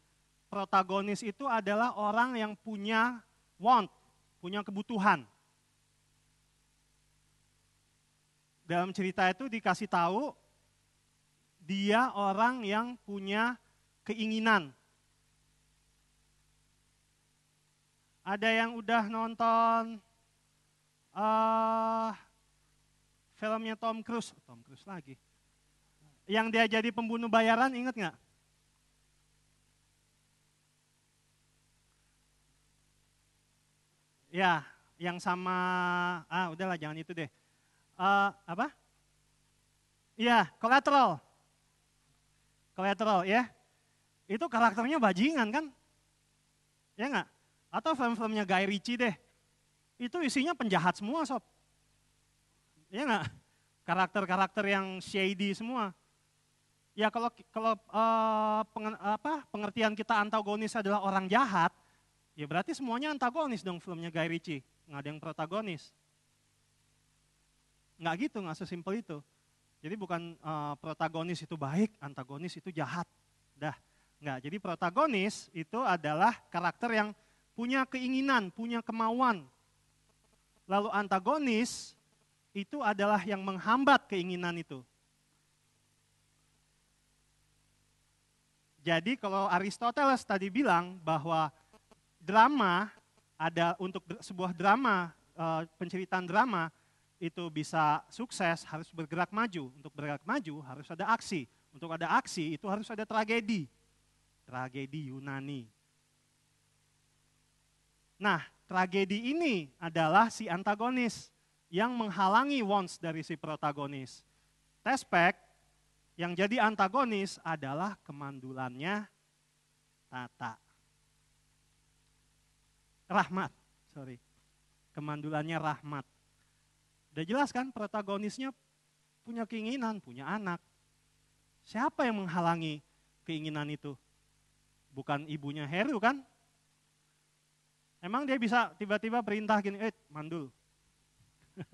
protagonis itu adalah orang yang punya want, punya kebutuhan. Dalam cerita itu dikasih tahu dia orang yang punya keinginan, ada yang udah nonton uh, filmnya Tom Cruise, oh, Tom Cruise lagi. Yang dia jadi pembunuh bayaran, ingat nggak? Ya, yang sama, ah udahlah jangan itu deh. Uh, apa? Ya, kolateral. Kolateral ya. Itu karakternya bajingan kan? Ya nggak? Atau film-filmnya Guy Ritchie deh itu isinya penjahat semua sob. Iya nggak? Karakter-karakter yang shady semua. Ya kalau kalau uh, pengen, apa, pengertian kita antagonis adalah orang jahat, ya berarti semuanya antagonis dong filmnya Guy Ritchie. Nggak ada yang protagonis. Nggak gitu, nggak sesimpel itu. Jadi bukan uh, protagonis itu baik, antagonis itu jahat. Dah, nggak. Jadi protagonis itu adalah karakter yang punya keinginan, punya kemauan, Lalu antagonis itu adalah yang menghambat keinginan itu. Jadi kalau Aristoteles tadi bilang bahwa drama ada untuk sebuah drama eh, penceritaan drama itu bisa sukses harus bergerak maju. Untuk bergerak maju harus ada aksi. Untuk ada aksi itu harus ada tragedi. Tragedi Yunani. Nah, tragedi ini adalah si antagonis yang menghalangi wants dari si protagonis. Tespek yang jadi antagonis adalah kemandulannya Tata. Rahmat, sorry. Kemandulannya Rahmat. Udah jelas kan protagonisnya punya keinginan, punya anak. Siapa yang menghalangi keinginan itu? Bukan ibunya Heru kan? Emang dia bisa tiba-tiba perintah gini, eh mandul. *laughs*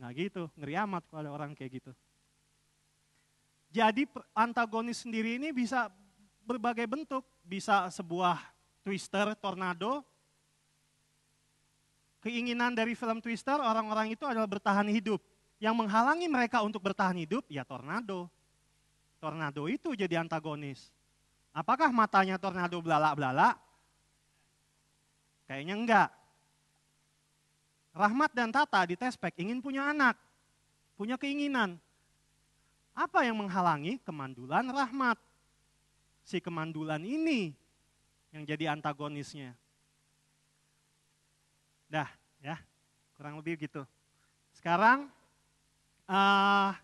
nah gitu, ngeri amat kalau ada orang kayak gitu. Jadi antagonis sendiri ini bisa berbagai bentuk. Bisa sebuah twister, tornado. Keinginan dari film twister orang-orang itu adalah bertahan hidup. Yang menghalangi mereka untuk bertahan hidup ya tornado. Tornado itu jadi antagonis. Apakah matanya tornado belalak-belalak? Kayaknya enggak. Rahmat dan Tata di Tespek ingin punya anak, punya keinginan. Apa yang menghalangi kemandulan Rahmat? Si kemandulan ini yang jadi antagonisnya. Dah, ya, kurang lebih gitu. Sekarang uh,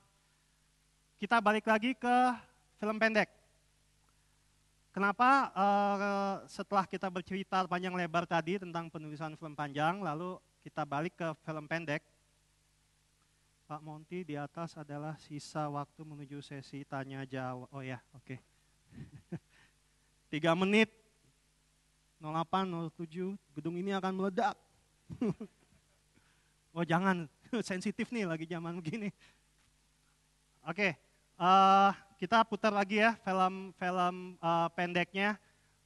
kita balik lagi ke film pendek. Kenapa uh, setelah kita bercerita panjang lebar tadi tentang penulisan film panjang, lalu kita balik ke film pendek. Pak Monti di atas adalah sisa waktu menuju sesi tanya jawab. Oh ya, oke. Okay. *laughs* Tiga menit 0807 gedung ini akan meledak. *laughs* oh jangan *laughs* sensitif nih lagi zaman begini. Oke, okay. uh, eh, kita putar lagi ya film-film uh, eh, pendeknya.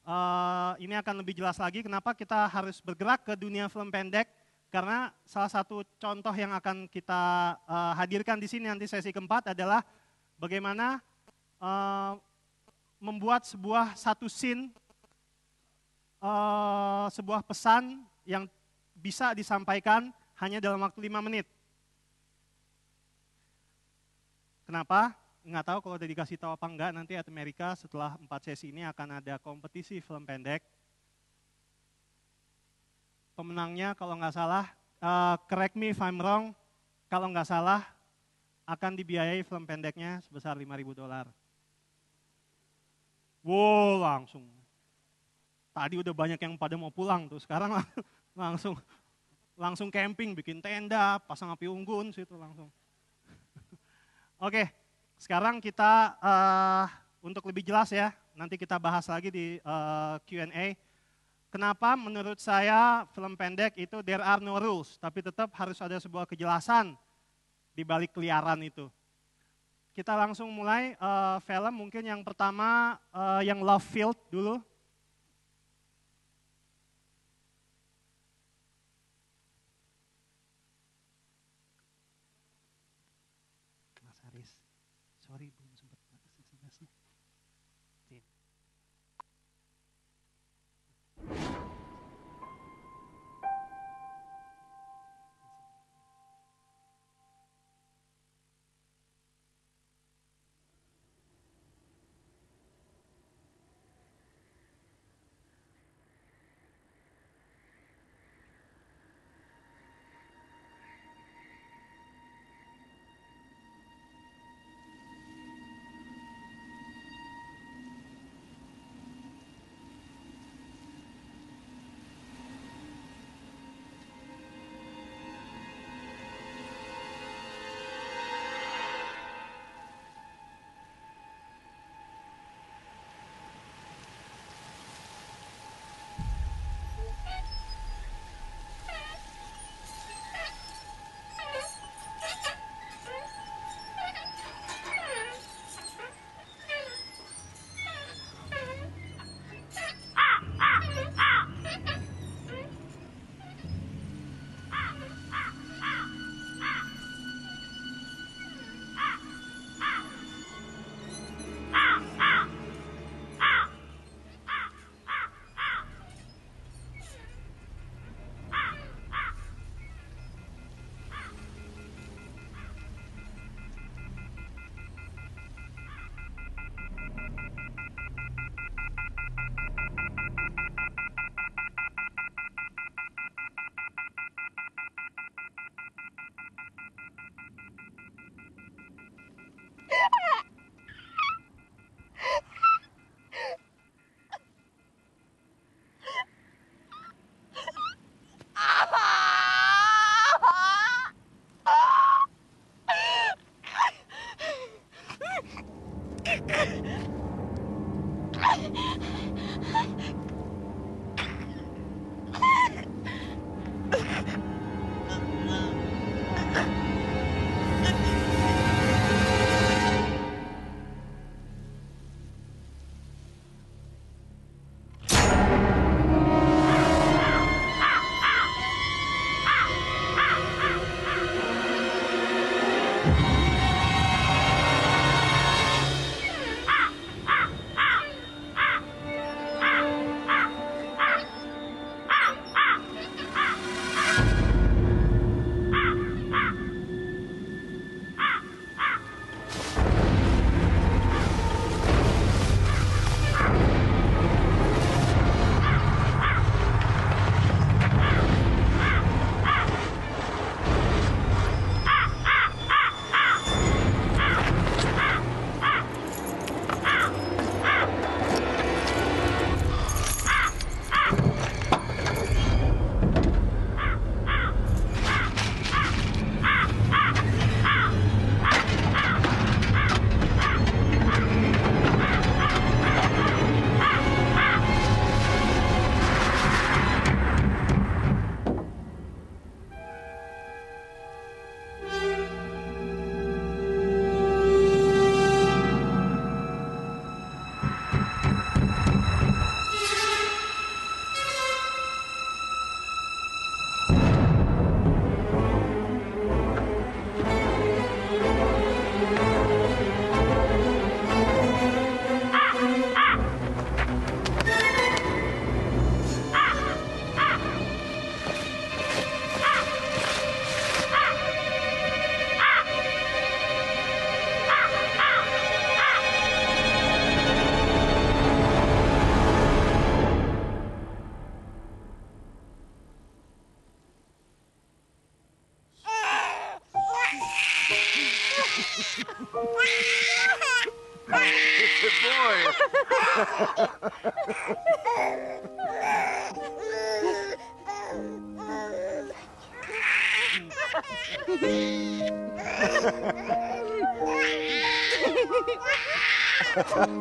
Uh, ini akan lebih jelas lagi kenapa kita harus bergerak ke dunia film pendek karena salah satu contoh yang akan kita uh, hadirkan di sini nanti sesi keempat adalah bagaimana uh, membuat sebuah satu scene uh, sebuah pesan yang bisa disampaikan hanya dalam waktu lima menit. Kenapa? nggak tahu kalau udah dikasih tahu apa enggak nanti at Amerika setelah empat sesi ini akan ada kompetisi film pendek. Pemenangnya kalau nggak salah, uh, correct me if I'm wrong, kalau nggak salah akan dibiayai film pendeknya sebesar 5.000 dolar. Wow, langsung. Tadi udah banyak yang pada mau pulang tuh, sekarang *laughs* langsung langsung camping, bikin tenda, pasang api unggun situ langsung. *laughs* Oke. Okay. Sekarang kita uh, untuk lebih jelas ya, nanti kita bahas lagi di uh, eh, Q&A. Kenapa menurut saya film pendek itu there are no rules, tapi tetap harus ada sebuah kejelasan di balik keliaran itu. Kita langsung mulai uh, film mungkin yang pertama uh, yang Love Field dulu.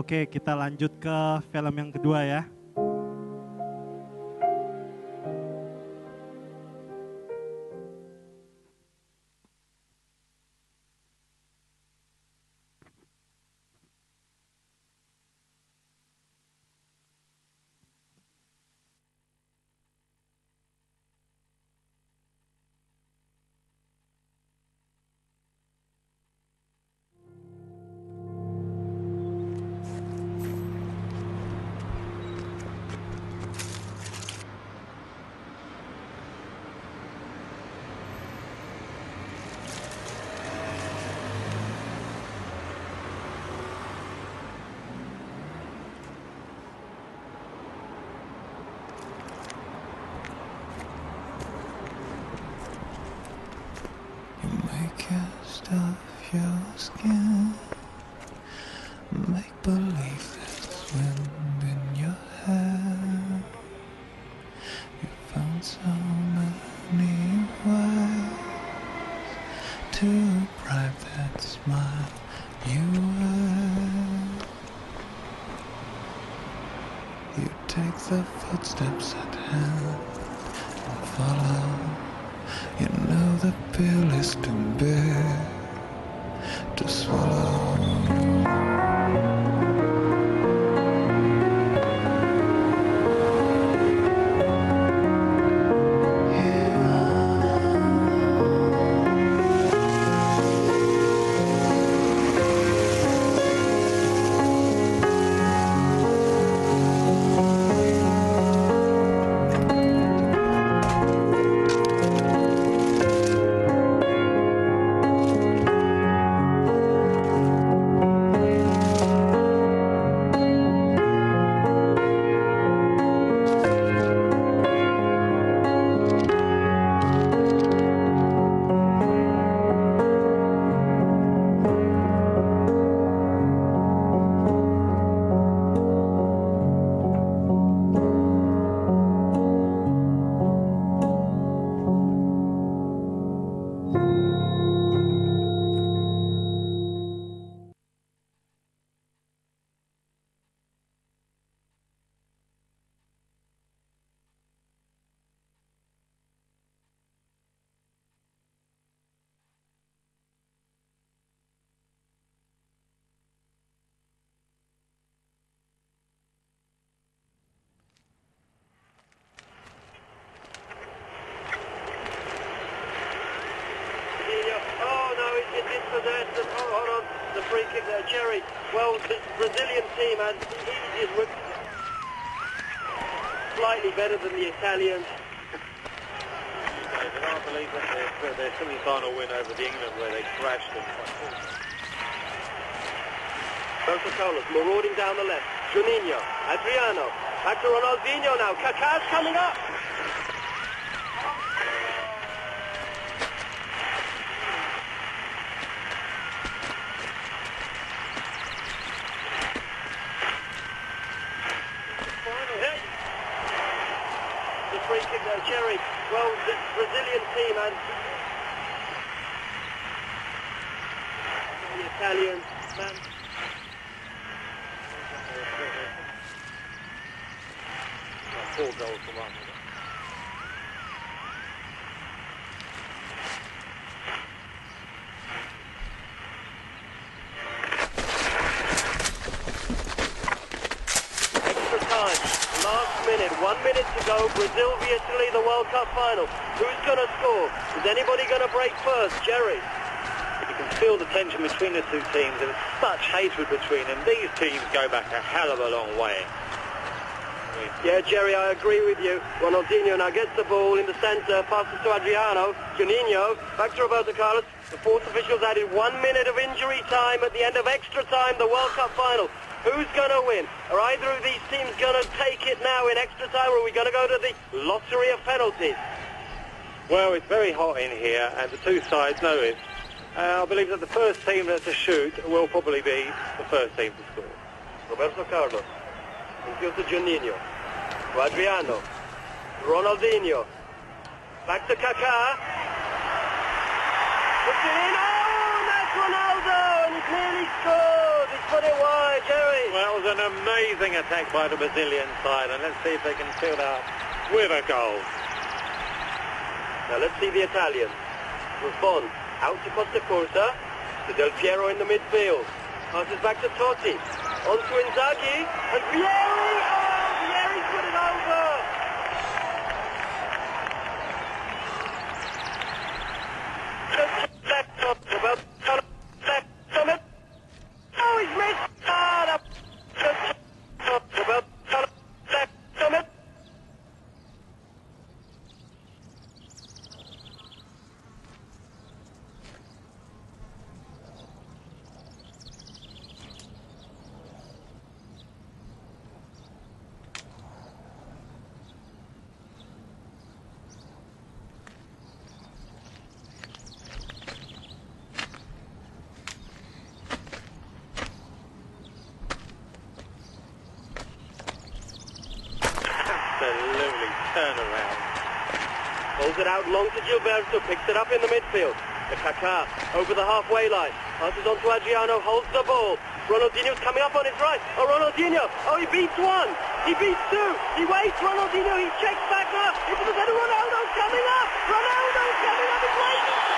Oke, kita lanjut ke film yang kedua ya. make believe. over there to the hold on the free kick there. Cherry, well, this Brazilian team had the easiest whip. Slightly better than the Italians. I can't believe that their, their semi-final win over the England where they thrashed them. Coca-Cola's marauding down the left. Juninho, Adriano, back to Ronaldinho now. Kaká's coming up. minutes go, Brazil v Italy, the World Cup final. Who's going to score? Is anybody going to break first? Jerry. You can feel the tension between the two teams. There's such hatred between them. These teams go back a hell of a long way. Yeah, Jerry, I agree with you. Ronaldinho now gets the ball in the centre, passes to Adriano, Juninho, back to Roberto Carlos. The fourth officials added one minute of injury time at the end of extra time, the World Cup final. Who's going to win? Are either of these teams going to take it now in extra time, or are we going to go to the lottery of penalties? Well, it's very hot in here, and the two sides know it. Uh, I believe that the first team to shoot will probably be the first team to score. Roberto Carlos, Giusto Giannino, Adriano, Ronaldinho, back to Kaká, puts it in, oh! nearly scored. He's put it wide, Jerry. Well, it was an amazing attack by the Brazilian side, and let's see if they can fill out with a goal. Now let's see the Italians. Buffon out to Costa Curta, to Del Piero in the midfield. Passes back to Totti, on to Inzaghi, and Piero! picks it up in the midfield. The Kaká over the halfway line. Passes on to Adriano, holds the ball. Ronaldinho's coming up on his right. Oh, Ronaldinho. Oh, he beats one. He beats two. He waits. Ronaldinho, he checks back up. Into the center. Ronaldo's coming up. Ronaldo's coming up. He's waiting.